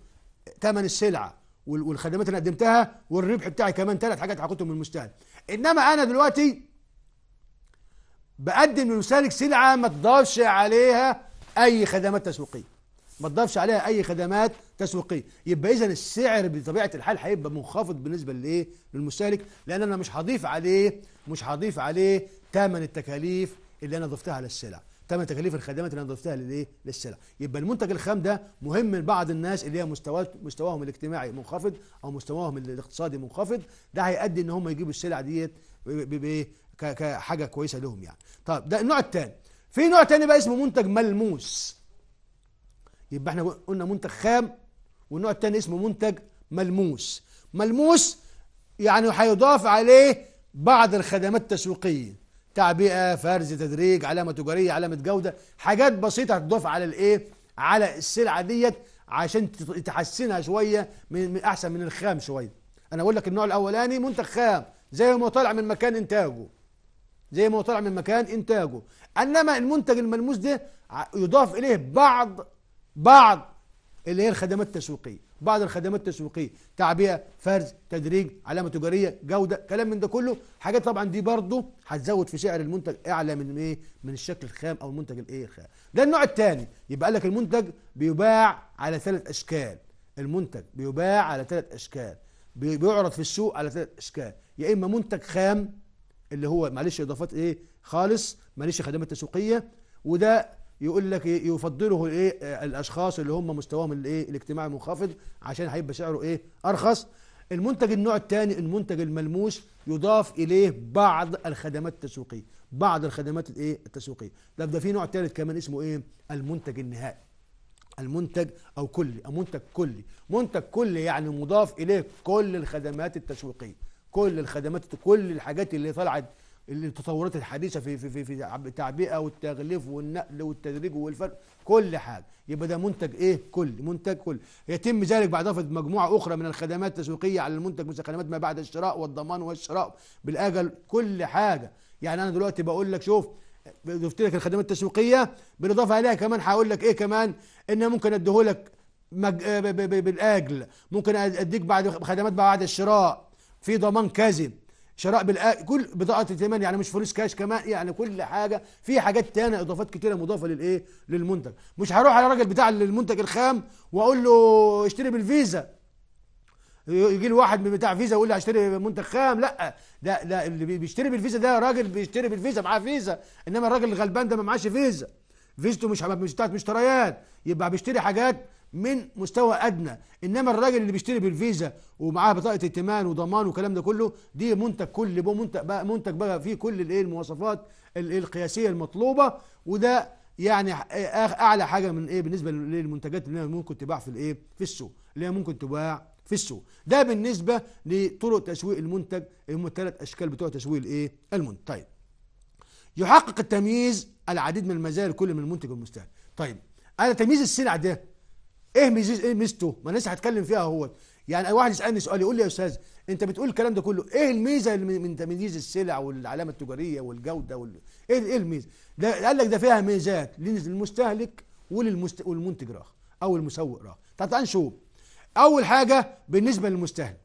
ثمن السلعه والخدمات اللي قدمتها والربح بتاعي كمان ثلاث حاجات هاخدهم من المستهلك. انما انا دلوقتي بقدم للمستهلك سلعة ما تضافش عليها أي خدمات تسويقية ما تضافش عليها أي خدمات تسويقية يبقى إذا السعر بطبيعة الحال هيبقى منخفض بالنسبة لإيه للمستهلك لأن أنا مش هضيف عليه مش هضيف عليه ثمن التكاليف اللي أنا ضفتها للسلع ثمن تكاليف الخدمات اللي انا ضفتها للايه؟ للسلع. يبقى المنتج الخام ده مهم لبعض الناس اللي هي مستوى مستواهم الاجتماعي منخفض او مستواهم الاقتصادي منخفض، ده هيؤدي ان هم يجيبوا السلع ديت كحاجه كويسه لهم يعني طب ده النوع الثاني في نوع تاني بقى اسمه منتج ملموس يبقى احنا قلنا منتج خام والنوع التاني اسمه منتج ملموس ملموس يعني هيضاف عليه بعض الخدمات التسويقيه تعبئه فرز تدريج علامه تجاريه علامه جوده حاجات بسيطه هتضاف على الايه على السلعه ديت عشان تحسنها شويه من, من احسن من الخام شويه انا اقول لك النوع الاولاني منتج خام زي ما طالع من مكان انتاجه زي ما هو طالع من مكان انتاجه انما المنتج الملموس ده يضاف اليه بعض بعض اللي هي الخدمات التسويقيه بعض الخدمات التسويقيه تعبئه فرز تدريج علامه تجاريه جوده كلام من ده كله حاجات طبعا دي برضه هتزود في سعر المنتج اعلى من ايه من الشكل الخام او المنتج الايه الخام ده النوع الثاني يبقى لك المنتج بيباع على ثلاث اشكال المنتج بيباع على ثلاث اشكال بيعرض في السوق على ثلاث اشكال يا اما منتج خام اللي هو معلش اضافات ايه خالص معلش خدمات تسويقيه وده يقول لك إيه، يفضله ايه الاشخاص اللي هم مستواهم الايه الاجتماعي منخفض عشان هيبقى سعره ايه ارخص المنتج النوع الثاني المنتج الملموس يضاف اليه بعض الخدمات التسويقيه بعض الخدمات الايه التسويقيه طب ده في نوع ثالث كمان اسمه ايه المنتج النهائي المنتج او كلي او منتج كلي منتج كلي يعني مضاف اليه كل الخدمات التسويقيه كل الخدمات كل الحاجات اللي طلعت التطورات الحديثه في في في, في التعبئه والتغليف والنقل والتدريج والفرق كل حاجه يبقى ده منتج ايه كل منتج كل يتم ذلك بعد رفض مجموعه اخرى من الخدمات التسويقيه على المنتج مثل خدمات ما بعد الشراء والضمان والشراء بالاجل كل حاجه يعني انا دلوقتي بقول لك شوف ضفت لك الخدمات التسويقيه بالاضافه اليها كمان هقول لك ايه كمان ان ممكن اديهولك مج... بالاجل ممكن اديك بعد خدمات بعد الشراء في ضمان كاذب شراء بالآ... كل بطاقه الائتمان يعني مش فلوس كاش كمان يعني كل حاجه في حاجات ثانيه اضافات كتيره مضافه للايه للمنتج مش هروح على الراجل بتاع المنتج الخام واقول له اشتري بالفيزا يجي لي واحد بتاع فيزا يقول لي هشتري منتج خام لا ده ده اللي بيشتري بالفيزا ده راجل بيشتري بالفيزا معاه فيزا انما الراجل الغلبان ده ما معاش فيزا فيزته مش مش بتاعت مشتريات يبقى بيشتري حاجات من مستوى ادنى انما الراجل اللي بيشتري بالفيزا ومعاه بطاقه ائتمان وضمان والكلام ده كله دي منتج كل منتج بقى منتج بقى فيه كل الايه المواصفات إيه القياسيه المطلوبه وده يعني اعلى حاجه من ايه بالنسبه للمنتجات اللي ممكن تباع في الايه في السوق اللي هي ممكن تباع في السوق ده بالنسبه لطرق تسويق المنتج هم الثلاث اشكال بتوع تسويق الايه المنتج طيب يحقق التمييز العديد من المزايا لكل من المنتج والمستهلك طيب انا تمييز السلع ده ايه, ايه ميزته ما انا لسه هتكلم فيها اهوت يعني اي واحد يسالني سؤال يقول لي يا استاذ انت بتقول الكلام ده كله ايه الميزه من تمييز السلع والعلامه التجاريه والجوده وال... ايه ايه الميزه ده قال لك ده فيها ميزات للمستهلك وللمست... والمنتج راه او المسوق راه طب تعال نشوف اول حاجه بالنسبه للمستهلك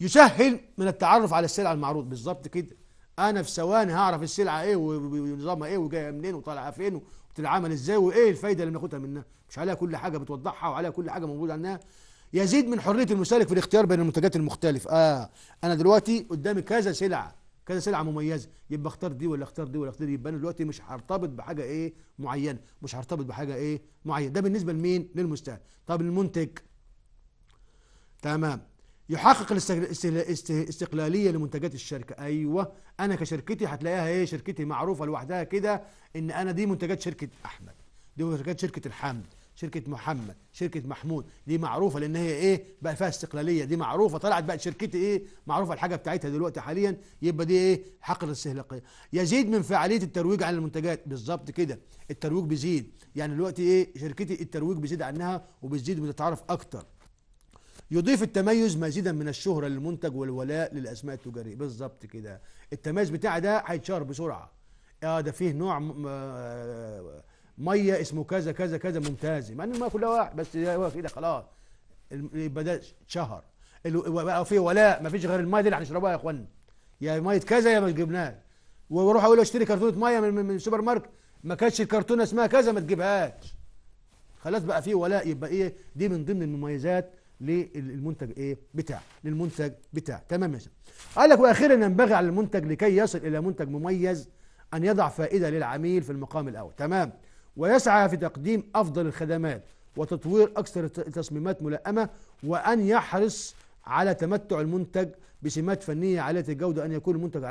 يسهل من التعرف على السلع المعروض بالظبط كده انا في ثواني هعرف السلعه ايه ونظامها ايه وجايه منين وطالعه فين بتتعامل ازاي وايه الفايده اللي بناخدها منها مش عليها كل حاجه بتوضحها وعليها كل حاجه موجوده عنها يزيد من حريه المستهلك في الاختيار بين المنتجات المختلفه اه انا دلوقتي قدامي كذا سلعه كذا سلعه مميزه يبقى اختار دي ولا اختار دي ولا اختار دي يبقى انا دلوقتي مش هرتبط بحاجه ايه معينه مش هرتبط بحاجه ايه معينه ده بالنسبه لمين للمستهلك طب المنتج تمام يحقق الاستقلاليه لمنتجات الشركه ايوه انا كشركتي هتلاقيها ايه شركتي معروفه لوحدها كده ان انا دي منتجات شركه احمد دي منتجات شركه الحمد شركه محمد شركه محمود دي معروفه لان هي ايه بقى فيها استقلاليه دي معروفه طلعت بقى شركتي ايه معروفه الحاجه بتاعتها دلوقتي حاليا يبقى دي ايه حق الاستهلاكيه يزيد من فعاليه الترويج عن المنتجات بالظبط كده الترويج بيزيد يعني دلوقتي ايه شركتي الترويج بيزيد عنها وبتزيد وبتتعرف اكتر يضيف التميز مزيدا من الشهرة للمنتج والولاء للأسماء التجارية بالظبط كده التميز بتاع ده هيتشهر بسرعة اه ده فيه نوع آه، ميه اسمه كذا كذا كذا ممتاز مع ان الميه كلها واحد بس هو كده خلاص يبقى ده اتشهر بقى فيه ولاء ما فيش غير الميه دي اللي هنشربها يا اخوانا يا ميه كذا يا ما تجيبناش واروح اقول له اشتري كرتونه ميه من, من السوبر ماركت ما كانتش الكرتونه اسمها كذا ما تجيبهاش خلاص بقى فيه ولاء يبقى ايه دي من ضمن المميزات للمنتج ايه بتاع للمنتج بتاع تمام يا شباب قال لك واخيرا ينبغي على المنتج لكي يصل الى منتج مميز ان يضع فائده للعميل في المقام الاول تمام ويسعى في تقديم افضل الخدمات وتطوير اكثر التصميمات ملائمه وان يحرص على تمتع المنتج بسمات فنيه عاليه الجوده ان يكون المنتج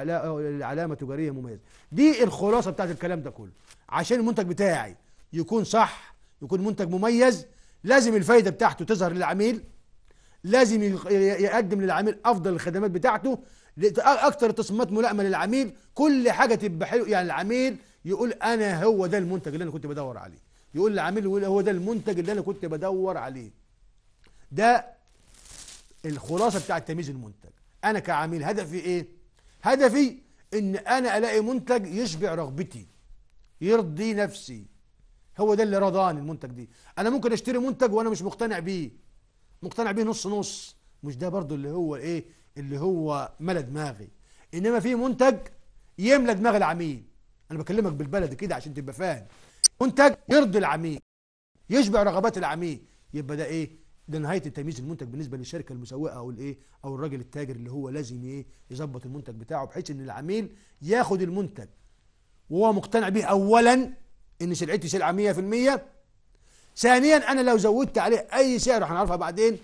علامه تجاريه مميزه دي الخلاصه بتاعت الكلام ده كله عشان المنتج بتاعي يكون صح يكون منتج مميز لازم الفايده بتاعته تظهر للعميل لازم يقدم للعميل افضل الخدمات بتاعته اكثر التصميمات ملائمه للعميل كل حاجه تبقى حلو يعني العميل يقول انا هو ده المنتج اللي انا كنت بدور عليه يقول للعميل هو ده المنتج اللي انا كنت بدور عليه ده الخلاصه بتاع تمييز المنتج انا كعميل هدفي ايه هدفي ان انا الاقي منتج يشبع رغبتي يرضي نفسي هو ده اللي رضاني المنتج دي انا ممكن اشتري منتج وانا مش مقتنع بيه مقتنع بيه نص نص مش ده برضو اللي هو ايه اللي هو ملا دماغي انما في منتج يملى دماغ العميل انا بكلمك بالبلد كده عشان تبقى فاهم منتج يرضي العميل يشبع رغبات العميل يبقى ده ايه ده نهايه التمييز المنتج بالنسبه للشركه المسوقه او الايه او الراجل التاجر اللي هو لازم ايه يظبط المنتج بتاعه بحيث ان العميل ياخد المنتج وهو مقتنع به اولا ان سلعتي سلعه 100% ثانيا انا لو زودت عليه اي سعر هنعرفها بعدين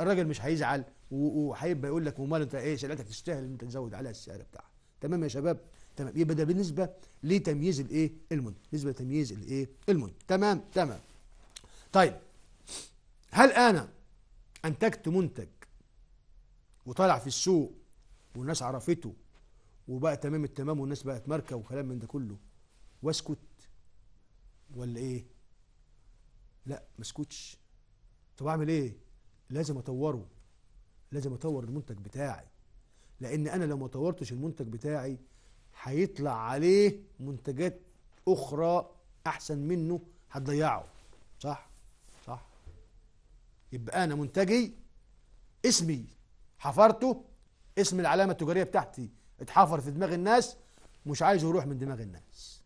الراجل مش هيزعل وهيبقى يقول لك امال انت ايه سلعتك تستاهل ان انت تزود عليها السعر بتاعها تمام يا شباب تمام يبقى ده بالنسبه لتمييز الايه المنتج بالنسبه لتمييز الايه المنتج تمام تمام طيب هل انا انتجت منتج وطلع في السوق والناس عرفته وبقى تمام التمام والناس بقت ماركه وكلام من ده كله واسكت ولا ايه لا ما اسكتش طب اعمل ايه لازم اطوره لازم اطور المنتج بتاعي لان انا لو ما طورتش المنتج بتاعي هيطلع عليه منتجات اخرى احسن منه هتضيعه صح صح يبقى انا منتجي اسمي حفرته اسم العلامه التجاريه بتاعتي اتحفر في دماغ الناس مش عايزه يروح من دماغ الناس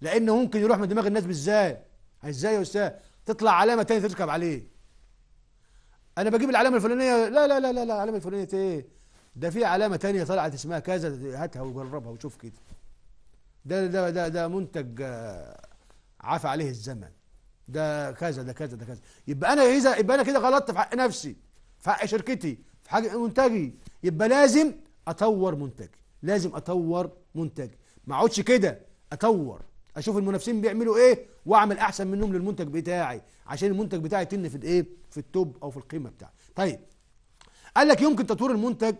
لانه ممكن يروح من دماغ الناس بالذات ازاي يا استاذ تطلع علامه تانية تركب عليه انا بجيب العلامه الفلانيه لا لا لا لا, لا العلامه الفلانيه ايه ده في علامه تانية طلعت اسمها كذا هاتها وجربها وشوف كده ده ده ده ده منتج آه، عفى عليه الزمن ده كذا ده كذا ده كذا يبقى انا اذا يبقى انا كده غلطت في حق نفسي في حق شركتي في حق منتجي يبقى لازم اطور منتجي لازم اطور منتجي ما اقعدش كده اطور اشوف المنافسين بيعملوا ايه واعمل احسن منهم للمنتج بتاعي عشان المنتج بتاعي تن في الايه في التوب او في القيمه بتاعتي طيب قال لك يمكن تطوير المنتج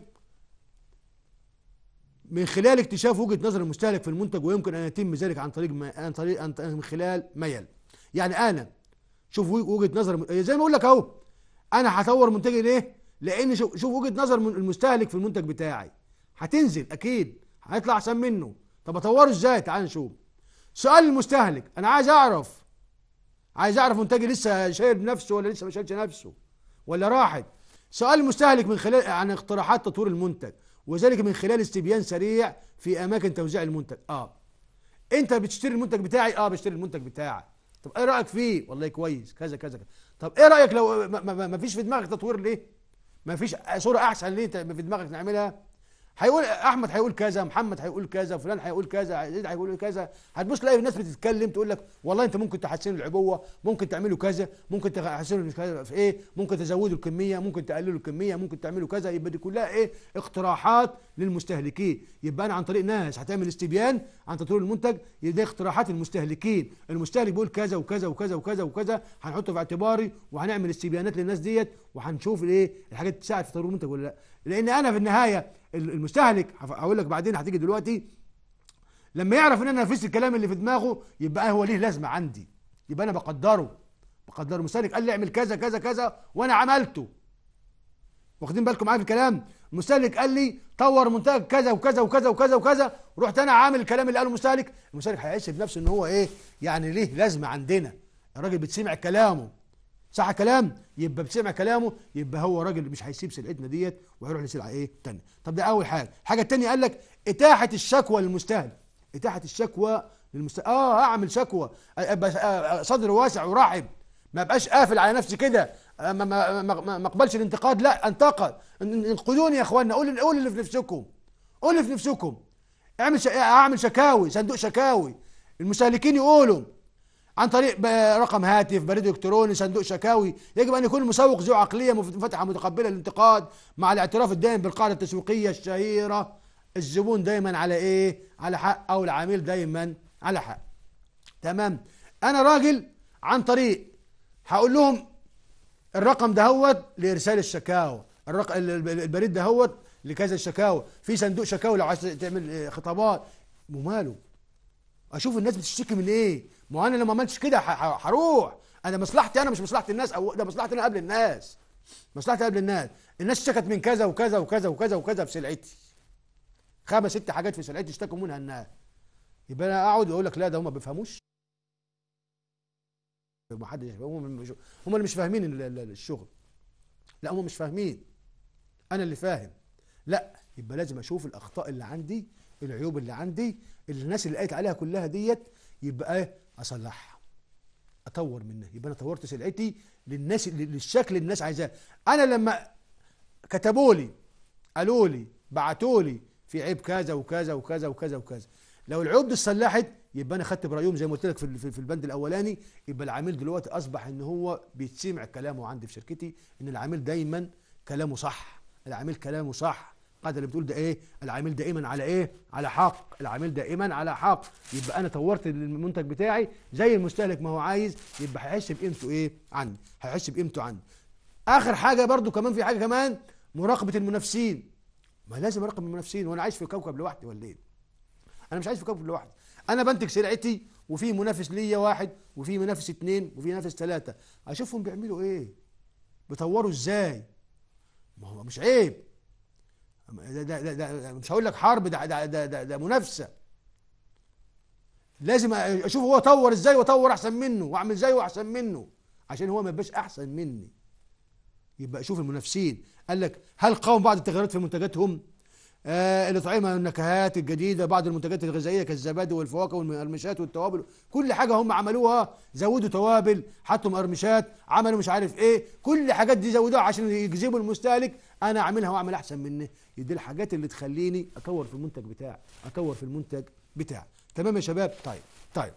من خلال اكتشاف وجهه نظر المستهلك في المنتج ويمكن ان يتم ذلك عن طريق ما عن طريق عن من خلال ميل يعني انا شوف وجهه نظر زي ما اقول لك اهو انا هطور منتجي ليه لان شوف وجهه نظر المستهلك في المنتج بتاعي هتنزل اكيد هيطلع احسن منه طب اطوره ازاي تعال نشوف سؤال المستهلك انا عايز اعرف عايز اعرف منتجي لسه شايل نفسه ولا لسه ما شايلش نفسه ولا راحت سؤال المستهلك من خلال عن اقتراحات تطوير المنتج وذلك من خلال استبيان سريع في اماكن توزيع المنتج اه انت بتشتري المنتج بتاعي اه بشتري المنتج بتاعك طب ايه رايك فيه والله كويس كذا كذا كذا طب ايه رايك لو ما, ما فيش في دماغك تطوير ليه ما فيش صوره احسن ليه في دماغك نعملها هيقول احمد هيقول كذا محمد هيقول كذا فلان هيقول كذا زيد هيقول كذا هتبص تلاقي الناس بتتكلم تقول لك والله انت ممكن تحسنوا العبوه ممكن تعملوا كذا ممكن تحسنوا كذا في ايه ممكن تزودوا الكميه ممكن تقللوا الكميه ممكن تعملوا كذا يبقى دي كلها ايه اقتراحات للمستهلكين يبقى انا عن طريق ناس هتعمل استبيان عن تطوير المنتج دي اقتراحات المستهلكين المستهلك بيقول كذا وكذا وكذا وكذا وكذا هنحطه في اعتباري وهنعمل استبيانات للناس ديت وهنشوف الايه الحاجات تساعد في تطوير المنتج ولا لا لان انا في النهايه المستهلك هقول لك بعدين هتيجي دلوقتي لما يعرف ان انا نفذت الكلام اللي في دماغه يبقى هو ليه لازمه عندي يبقى انا بقدره بقدره المستهلك قال لي اعمل كذا كذا كذا وانا عملته واخدين بالكم معايا في الكلام المستهلك قال لي طور منتج كذا وكذا وكذا وكذا وكذا رحت انا عامل الكلام اللي قاله المستهلك المستهلك هيحس بنفسه ان هو ايه يعني ليه لازمه عندنا الراجل بتسمع كلامه صح كلام يبقى بسمع كلامه يبقى هو راجل مش هيسيب سلعتنا ديت وهيروح لسلعه ايه تانية طب ده اول حاجه الحاجه الثانيه قال لك اتاحه الشكوى للمستهلك اتاحه الشكوى للمستهلك اه اعمل شكوى صدر واسع ورحب ما بقاش قافل على نفسي كده ما ما ما اقبلش الانتقاد لا انتقد انقدوني يا اخوانا قول قول اللي في نفسكم قول اللي في نفسكم اعمل اعمل شكاوي صندوق شكاوي المستهلكين يقولوا عن طريق رقم هاتف بريد الكتروني صندوق شكاوي يجب ان يكون المسوق ذو عقليه منفتحه متقبله للانتقاد مع الاعتراف الدائم بالقاعده التسويقيه الشهيره الزبون دايما على ايه على حق او العميل دايما على حق تمام انا راجل عن طريق هقول لهم الرقم دهوت لارسال الشكاوى الرق... البريد دهوت لكذا الشكاوى في صندوق شكاوى لو عايز تعمل آه، خطابات وماله اشوف الناس بتشتكي من ايه ما هو انا لو ما عملتش كده هروح انا مصلحتي انا مش مصلحه الناس او ده مصلحتي انا قبل الناس مصلحتي قبل الناس الناس اشتكت من كذا وكذا وكذا وكذا وكذا في سلعتي خمس ست حاجات في سلعتي اشتكوا منها الناس يبقى انا اقعد واقول لك لا ده هم ما بيفهموش ما حدش هم هم اللي مش فاهمين الشغل لا هم مش فاهمين انا اللي فاهم لا يبقى لازم اشوف الاخطاء اللي عندي العيوب اللي عندي اللي الناس اللي قالت عليها كلها ديت يبقى إيه؟ اصلحها اطور منها يبقى انا طورت سلعتي للناس للشكل الناس عايزاه انا لما كتبوا لي قالوا لي بعتوا لي في عيب كذا وكذا وكذا وكذا وكذا لو العيوب دي اتصلحت يبقى انا خدت برايهم زي ما قلت لك في, في البند الاولاني يبقى العميل دلوقتي اصبح ان هو بيتسمع كلامه عندي في شركتي ان العميل دايما كلامه صح العميل كلامه صح القاعده اللي بتقول ده ايه العميل دائما على ايه على حق العميل دائما على حق يبقى انا طورت المنتج بتاعي زي المستهلك ما هو عايز يبقى هيحس بقيمته ايه عندي هيحس بقيمته عندي اخر حاجه برضو كمان في حاجه كمان مراقبه المنافسين ما لازم اراقب المنافسين وانا عايش في كوكب لوحدي ولا ايه انا مش عايش في كوكب لوحدي انا بنتج سلعتي وفي منافس ليا واحد وفي منافس اتنين وفي منافس ثلاثه اشوفهم بيعملوا ايه بيطوروا ازاي ما هو مش عيب ده ده ده مش هقول لك حرب ده ده ده, ده, ده منافسه لازم اشوف هو طور ازاي واطور احسن منه واعمل زيه احسن منه عشان هو ما يبقاش احسن مني يبقى اشوف المنافسين قال لك هل قاموا بعض التغيرات في منتجاتهم آه الاطعمه النكهات الجديده بعض المنتجات الغذائيه كالزبادي والفواكه والمقرمشات والتوابل كل حاجه هم عملوها زودوا توابل حطوا مقرمشات عملوا مش عارف ايه كل الحاجات دي زودوها عشان يجذبوا المستهلك انا اعملها واعمل احسن منه دي الحاجات اللي تخليني اطور في المنتج بتاعي اطور في المنتج بتاعي تمام يا شباب طيب طيب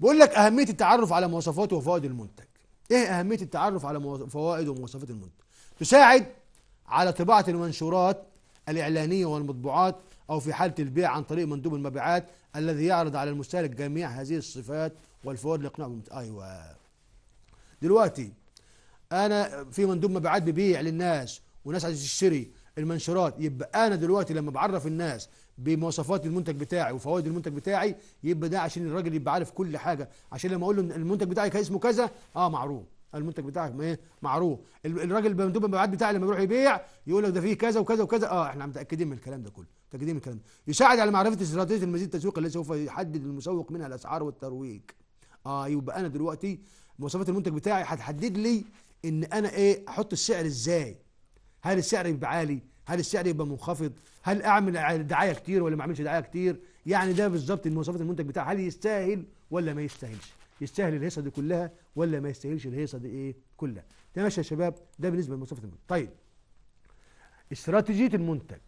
بقول لك اهميه التعرف على مواصفات وفوائد المنتج ايه اهميه التعرف على فوائد ومواصفات المنتج تساعد على طباعه المنشورات الاعلانيه والمطبوعات او في حاله البيع عن طريق مندوب المبيعات الذي يعرض على المستهلك جميع هذه الصفات والفوائد لاقناع ايوه دلوقتي انا في مندوب مبيعات ببيع للناس وناس عايزه تشتري المنشورات يبقى انا دلوقتي لما بعرف الناس بمواصفات المنتج بتاعي وفوائد المنتج بتاعي يبقى ده عشان الراجل يبقى عارف كل حاجه عشان لما اقول له المنتج كان اسمه كذا اه معروف المنتج بتاعك ايه معروف الراجل بمندوب المبيعات بتاعي لما يروح يبيع يقول لك ده فيه كذا وكذا وكذا اه احنا متاكدين من الكلام ده كله متاكدين من الكلام ده يساعد على معرفه استراتيجيه المزيد التسويقي التي سوف يحدد المسوق منها الاسعار والترويج اه يبقى انا دلوقتي مواصفات المنتج بتاعي هتحدد لي ان انا ايه احط السعر ازاي هل السعر يبقى عالي هل السعر يبقى منخفض هل اعمل دعايه كتير ولا ما اعملش دعايه كتير يعني ده بالظبط مواصفات المنتج بتاعي هل يستاهل ولا ما يستاهلش يستاهل الهيصه دي كلها ولا ما يستاهلش الهيصه دي ايه كلها ده ماشي يا شباب ده بالنسبه لمواصفات المنتج طيب استراتيجيه المنتج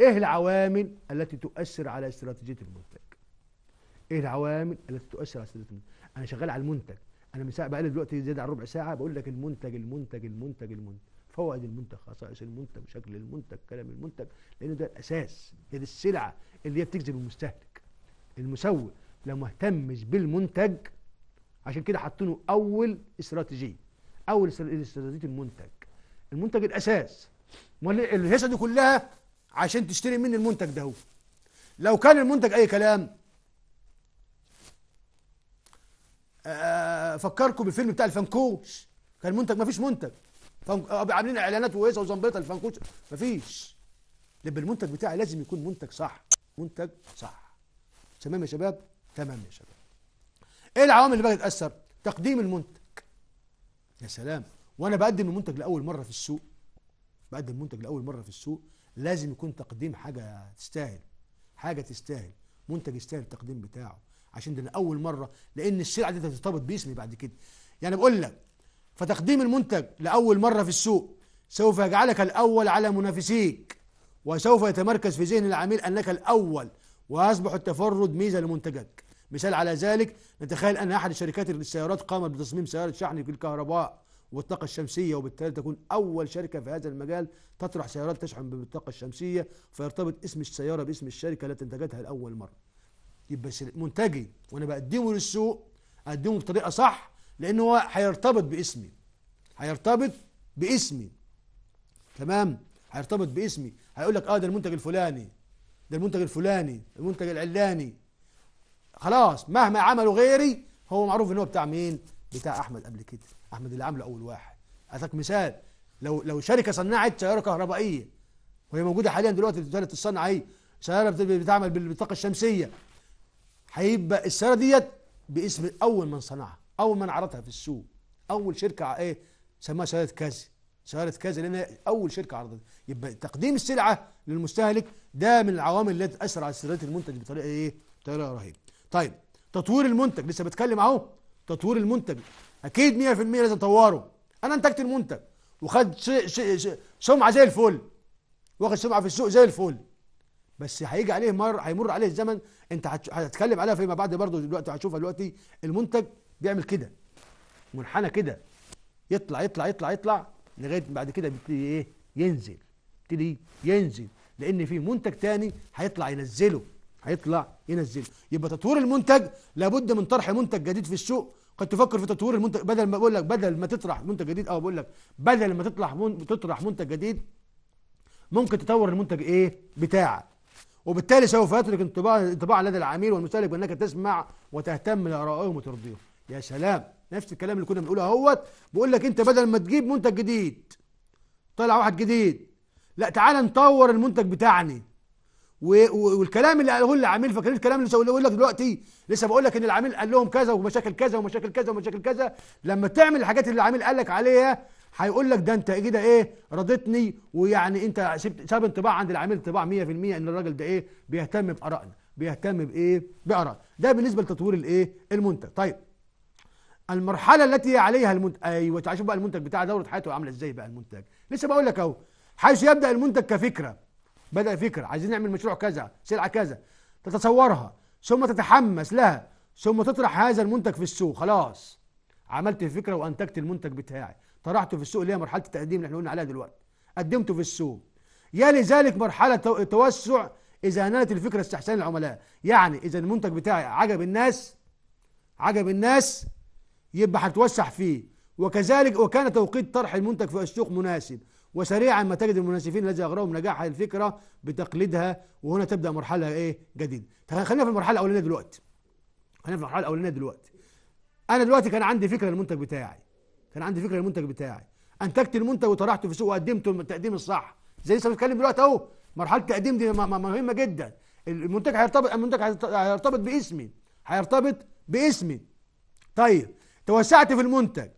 ايه العوامل التي تؤثر على استراتيجيه المنتج ايه العوامل التي تؤثر على استراتيجيه المنتج انا شغال على المنتج انا من ساعه بقلب دلوقتي زياده عن ربع ساعه بقول لك المنتج المنتج المنتج المنتج فوائد المنتج خصائص المنتج شكل المنتج كلام المنتج لان ده الاساس هي السلعه اللي هي بتجذب المستهلك المسوق لو ما اهتمش بالمنتج عشان كده حاطينه اول استراتيجيه اول استراتيجيه المنتج المنتج الاساس امال الهيصه دي كلها عشان تشتري مني المنتج ده هو لو كان المنتج اي كلام افكركم بالفيلم بتاع الفنكوش كان منتج ما فيش منتج آه، عاملين اعلانات وهيصة وزنبيطه الفنكوش ما فيش المنتج بتاعي لازم يكون منتج صح منتج صح تمام يا شباب تمام يا شباب ايه العوامل اللي بقى تتاثر تقديم المنتج يا سلام وانا بقدم المنتج لاول مره في السوق بقدم المنتج لاول مره في السوق لازم يكون تقديم حاجه تستاهل حاجه تستاهل منتج يستاهل التقديم بتاعه عشان ده اول مره لان السلعه دي ترتبط باسمي بعد كده يعني بقول لك فتقديم المنتج لاول مره في السوق سوف يجعلك الاول على منافسيك وسوف يتمركز في ذهن العميل انك الاول ويصبح التفرد ميزه لمنتجك مثال على ذلك نتخيل ان احد شركات السيارات قامت بتصميم سياره شحن الكهرباء والطاقة الشمسية وبالتالي تكون أول شركة في هذا المجال تطرح سيارات تشحن بالطاقة الشمسية فيرتبط اسم السيارة باسم الشركة التي انتجتها لأول مرة يبقى منتجي وانا بقدمه للسوق اقدمه بطريقه صح لان هو هيرتبط باسمي هيرتبط باسمي تمام هيرتبط باسمي هيقول لك اه ده المنتج الفلاني ده المنتج الفلاني المنتج العلاني خلاص مهما عمله غيري هو معروف ان هو بتاع مين بتاع احمد قبل كده احمد اللي عامله اول واحد اعطيك مثال لو لو شركه صنعت سياره كهربائيه وهي موجوده حاليا دلوقتي تصنع ايه سياره بتعمل بالطاقه الشمسيه هيبقى السياره ديت باسم اول من صنعها اول من عرضها في السوق اول شركه ايه سماها سياره كذا سياره كذا لانها اول شركه عرضتها يبقى تقديم السلعه للمستهلك ده من العوامل اللي تاثر على استيراد المنتج بطريقه ايه بطريقه رهيبه طيب تطوير المنتج لسه بتكلم اهو تطوير المنتج اكيد 100% لازم اطوره انا انتجت المنتج وخد سمعه زي الفل واخد سمعه في السوق زي الفل بس هيجي عليه مر هيمر عليه الزمن انت هتتكلم عليها فيما بعد برضه دلوقتي هتشوفها دلوقتي المنتج بيعمل كده منحنى كده يطلع يطلع يطلع يطلع لغايه بعد كده بيبتدي ايه ينزل يبتدي ينزل لان في منتج تاني هيطلع ينزله هيطلع ينزله يبقى تطوير المنتج لابد من طرح منتج جديد في السوق قد تفكر في تطوير المنتج بدل ما بقول لك بدل ما تطرح منتج جديد او بقول لك بدل ما تطرح تطرح منتج جديد ممكن تطور المنتج ايه بتاعك وبالتالي سوف يترك انطباع انطباع لدى العميل والمستهلك بانك تسمع وتهتم لارائهم وترضيهم يا سلام نفس الكلام اللي كنا بنقوله اهوت بقول لك انت بدل ما تجيب منتج جديد طلع واحد جديد لا تعال نطور المنتج بتاعنا والكلام اللي قاله العميل فاكرين الكلام اللي بقول لك دلوقتي لسه بقول لك ان العميل قال لهم كذا ومشاكل كذا ومشاكل كذا ومشاكل كذا لما تعمل الحاجات اللي العميل قال لك عليها هيقول لك ده انت كده ايه رضيتني ويعني انت سبت ساب انطباع عند العميل انطباع 100% ان الراجل ده ايه بيهتم بارائنا بيهتم بايه بارائنا ده بالنسبه لتطوير الايه المنتج طيب المرحله التي عليها المنتج ايوه تعال شوف بقى المنتج بتاع دوره حياته عامله ازاي بقى المنتج لسه بقول لك اهو حيث يبدا المنتج كفكره بدا فكره عايزين نعمل مشروع كذا سلعه كذا تتصورها ثم تتحمس لها ثم تطرح هذا المنتج في السوق خلاص عملت الفكره وانتجت المنتج بتاعي طرحته في السوق اللي هي مرحله التقديم اللي احنا قلنا عليها دلوقتي قدمته في السوق يلي ذلك مرحله توسع اذا نالت الفكره استحسان العملاء يعني اذا المنتج بتاعي عجب الناس عجب الناس يبقى هتوسع فيه وكذلك وكان توقيت طرح المنتج في السوق مناسب وسريعا ما تجد المنافسين الذي اغراهم نجاح هذه الفكره بتقليدها وهنا تبدا مرحله ايه جديده خلينا في المرحله الاولانيه دلوقتي خلينا في المرحله الاولانيه دلوقتي انا دلوقتي كان عندي فكره للمنتج بتاعي كان عندي فكره المنتج بتاعي انتجت المنتج وطرحته في السوق وقدمته التقديم الصح زي لسه بنتكلم دلوقتي اهو مرحله التقديم دي مهمه جدا المنتج هيرتبط المنتج هيرتبط باسمي هيرتبط باسمي طيب توسعت في المنتج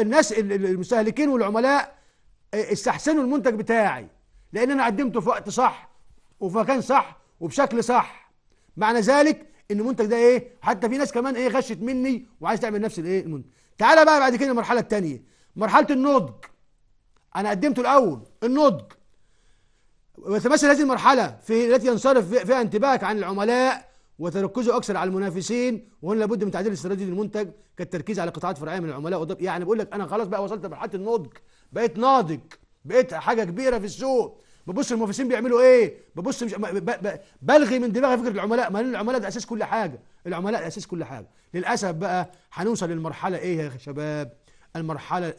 الناس المستهلكين والعملاء آه، استحسنوا المنتج بتاعي لان انا قدمته في وقت صح وفي مكان صح وبشكل صح معنى ذلك ان المنتج ده ايه حتى في ناس كمان ايه غشت مني وعايز تعمل نفس الايه المنتج تعالى بقى بعد كده المرحله التانية مرحله النضج انا قدمته الاول النضج وتمثل هذه المرحله في التي ينصرف فيها انتباهك عن العملاء وتركزه اكثر على المنافسين وهنا لابد من تعديل استراتيجية المنتج كالتركيز على قطاعات فرعيه من العملاء وضب. يعني بقول لك انا خلاص بقى وصلت لمرحله النضج بقيت ناضج بقيت حاجه كبيره في السوق ببص المنافسين بيعملوا ايه ببص مش بلغي من دماغي فكره العملاء ما العملاء ده اساس كل حاجه العملاء اساس كل حاجه للاسف بقى هنوصل للمرحله ايه يا شباب المرحله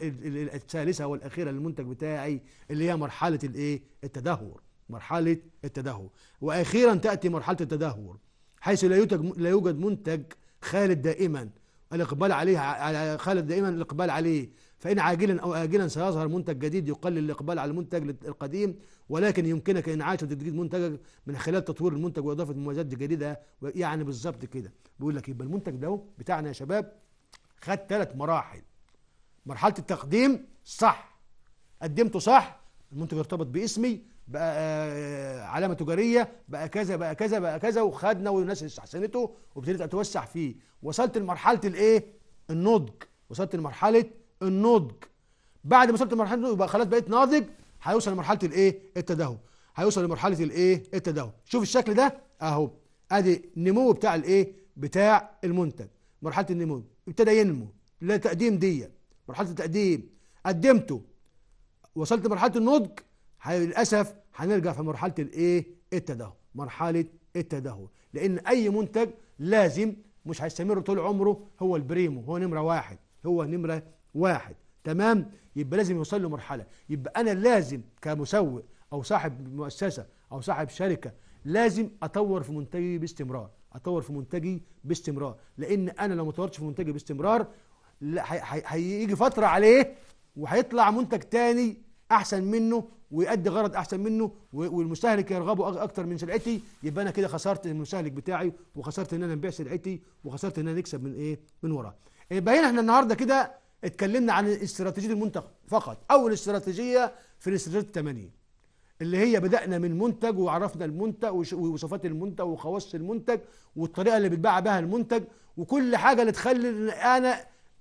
الثالثه والاخيره للمنتج بتاعي اللي هي مرحله الايه التدهور مرحله التدهور واخيرا تاتي مرحله التدهور حيث لا يوجد لا يوجد منتج خالد دائما الاقبال عليه خالد دائما الاقبال عليه فإن عاجلا أو آجلا سيظهر منتج جديد يقلل الإقبال على المنتج القديم ولكن يمكنك إنعاش وتجديد منتجك من خلال تطوير المنتج وإضافة مميزات جديدة يعني بالظبط كده بيقول لك يبقى المنتج ده بتاعنا يا شباب خد ثلاث مراحل مرحلة التقديم صح قدمته صح المنتج ارتبط باسمي بقى آه، علامة تجارية بقى كذا بقى كذا بقى كذا وخدنا والناس استحسنته وابتديت اتوسع فيه وصلت لمرحلة الايه؟ النضج وصلت لمرحلة النضج بعد ما وصلت لمرحله النضج يبقى خلاص بقيت ناضج هيوصل لمرحله الايه التدهور هيوصل لمرحله الايه التدهور شوف الشكل ده اهو ادي النمو بتاع الايه بتاع المنتج مرحله النمو ابتدى ينمو لتقديم ديت دي مرحله التقديم قدمته وصلت لمرحله النضج للاسف هنرجع في مرحله الايه التدهور مرحله التدهور لان اي منتج لازم مش هيستمر طول عمره هو البريمو هو نمره واحد هو نمره واحد تمام يبقى لازم يوصل له مرحله يبقى انا لازم كمسوق او صاحب مؤسسه او صاحب شركه لازم اطور في منتجي باستمرار اطور في منتجي باستمرار لان انا لو ما طورتش في منتجي باستمرار هيجي فتره عليه وهيطلع منتج تاني احسن منه ويؤدي غرض احسن منه والمستهلك يرغبه اكتر من سلعتي يبقى انا كده خسرت المستهلك بتاعي وخسرت ان انا نبيع سلعتي وخسرت ان انا نكسب من ايه من وراه يبقى هنا احنا النهارده كده اتكلمنا عن استراتيجيه المنتج فقط اول استراتيجيه في الاستراتيجيه الثمانيه اللي هي بدأنا من منتج وعرفنا المنتج ووصفات المنتج وخواص المنتج والطريقة اللي بيتباع بها المنتج وكل حاجة اللي تخلي أنا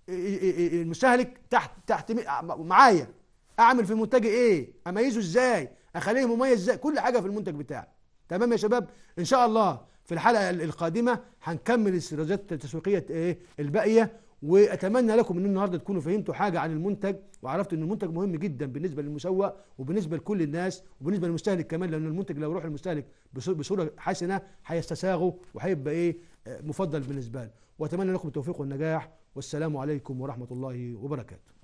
المستهلك تحت تحت معايا أعمل في منتجي إيه؟ أميزه إزاي؟ أخليه مميز إزاي؟ كل حاجة في المنتج بتاعي تمام يا شباب؟ إن شاء الله في الحلقة القادمة هنكمل الاستراتيجيات التسويقية إيه؟ الباقية واتمنى لكم ان النهارده تكونوا فهمتوا حاجه عن المنتج وعرفتوا ان المنتج مهم جدا بالنسبه للمسوق وبالنسبه لكل الناس وبالنسبه للمستهلك كمان لان المنتج لو يروح المستهلك بصوره حسنه هيستساغه وهيبقى ايه آه، مفضل بالنسبه له واتمنى لكم التوفيق والنجاح والسلام عليكم ورحمه الله وبركاته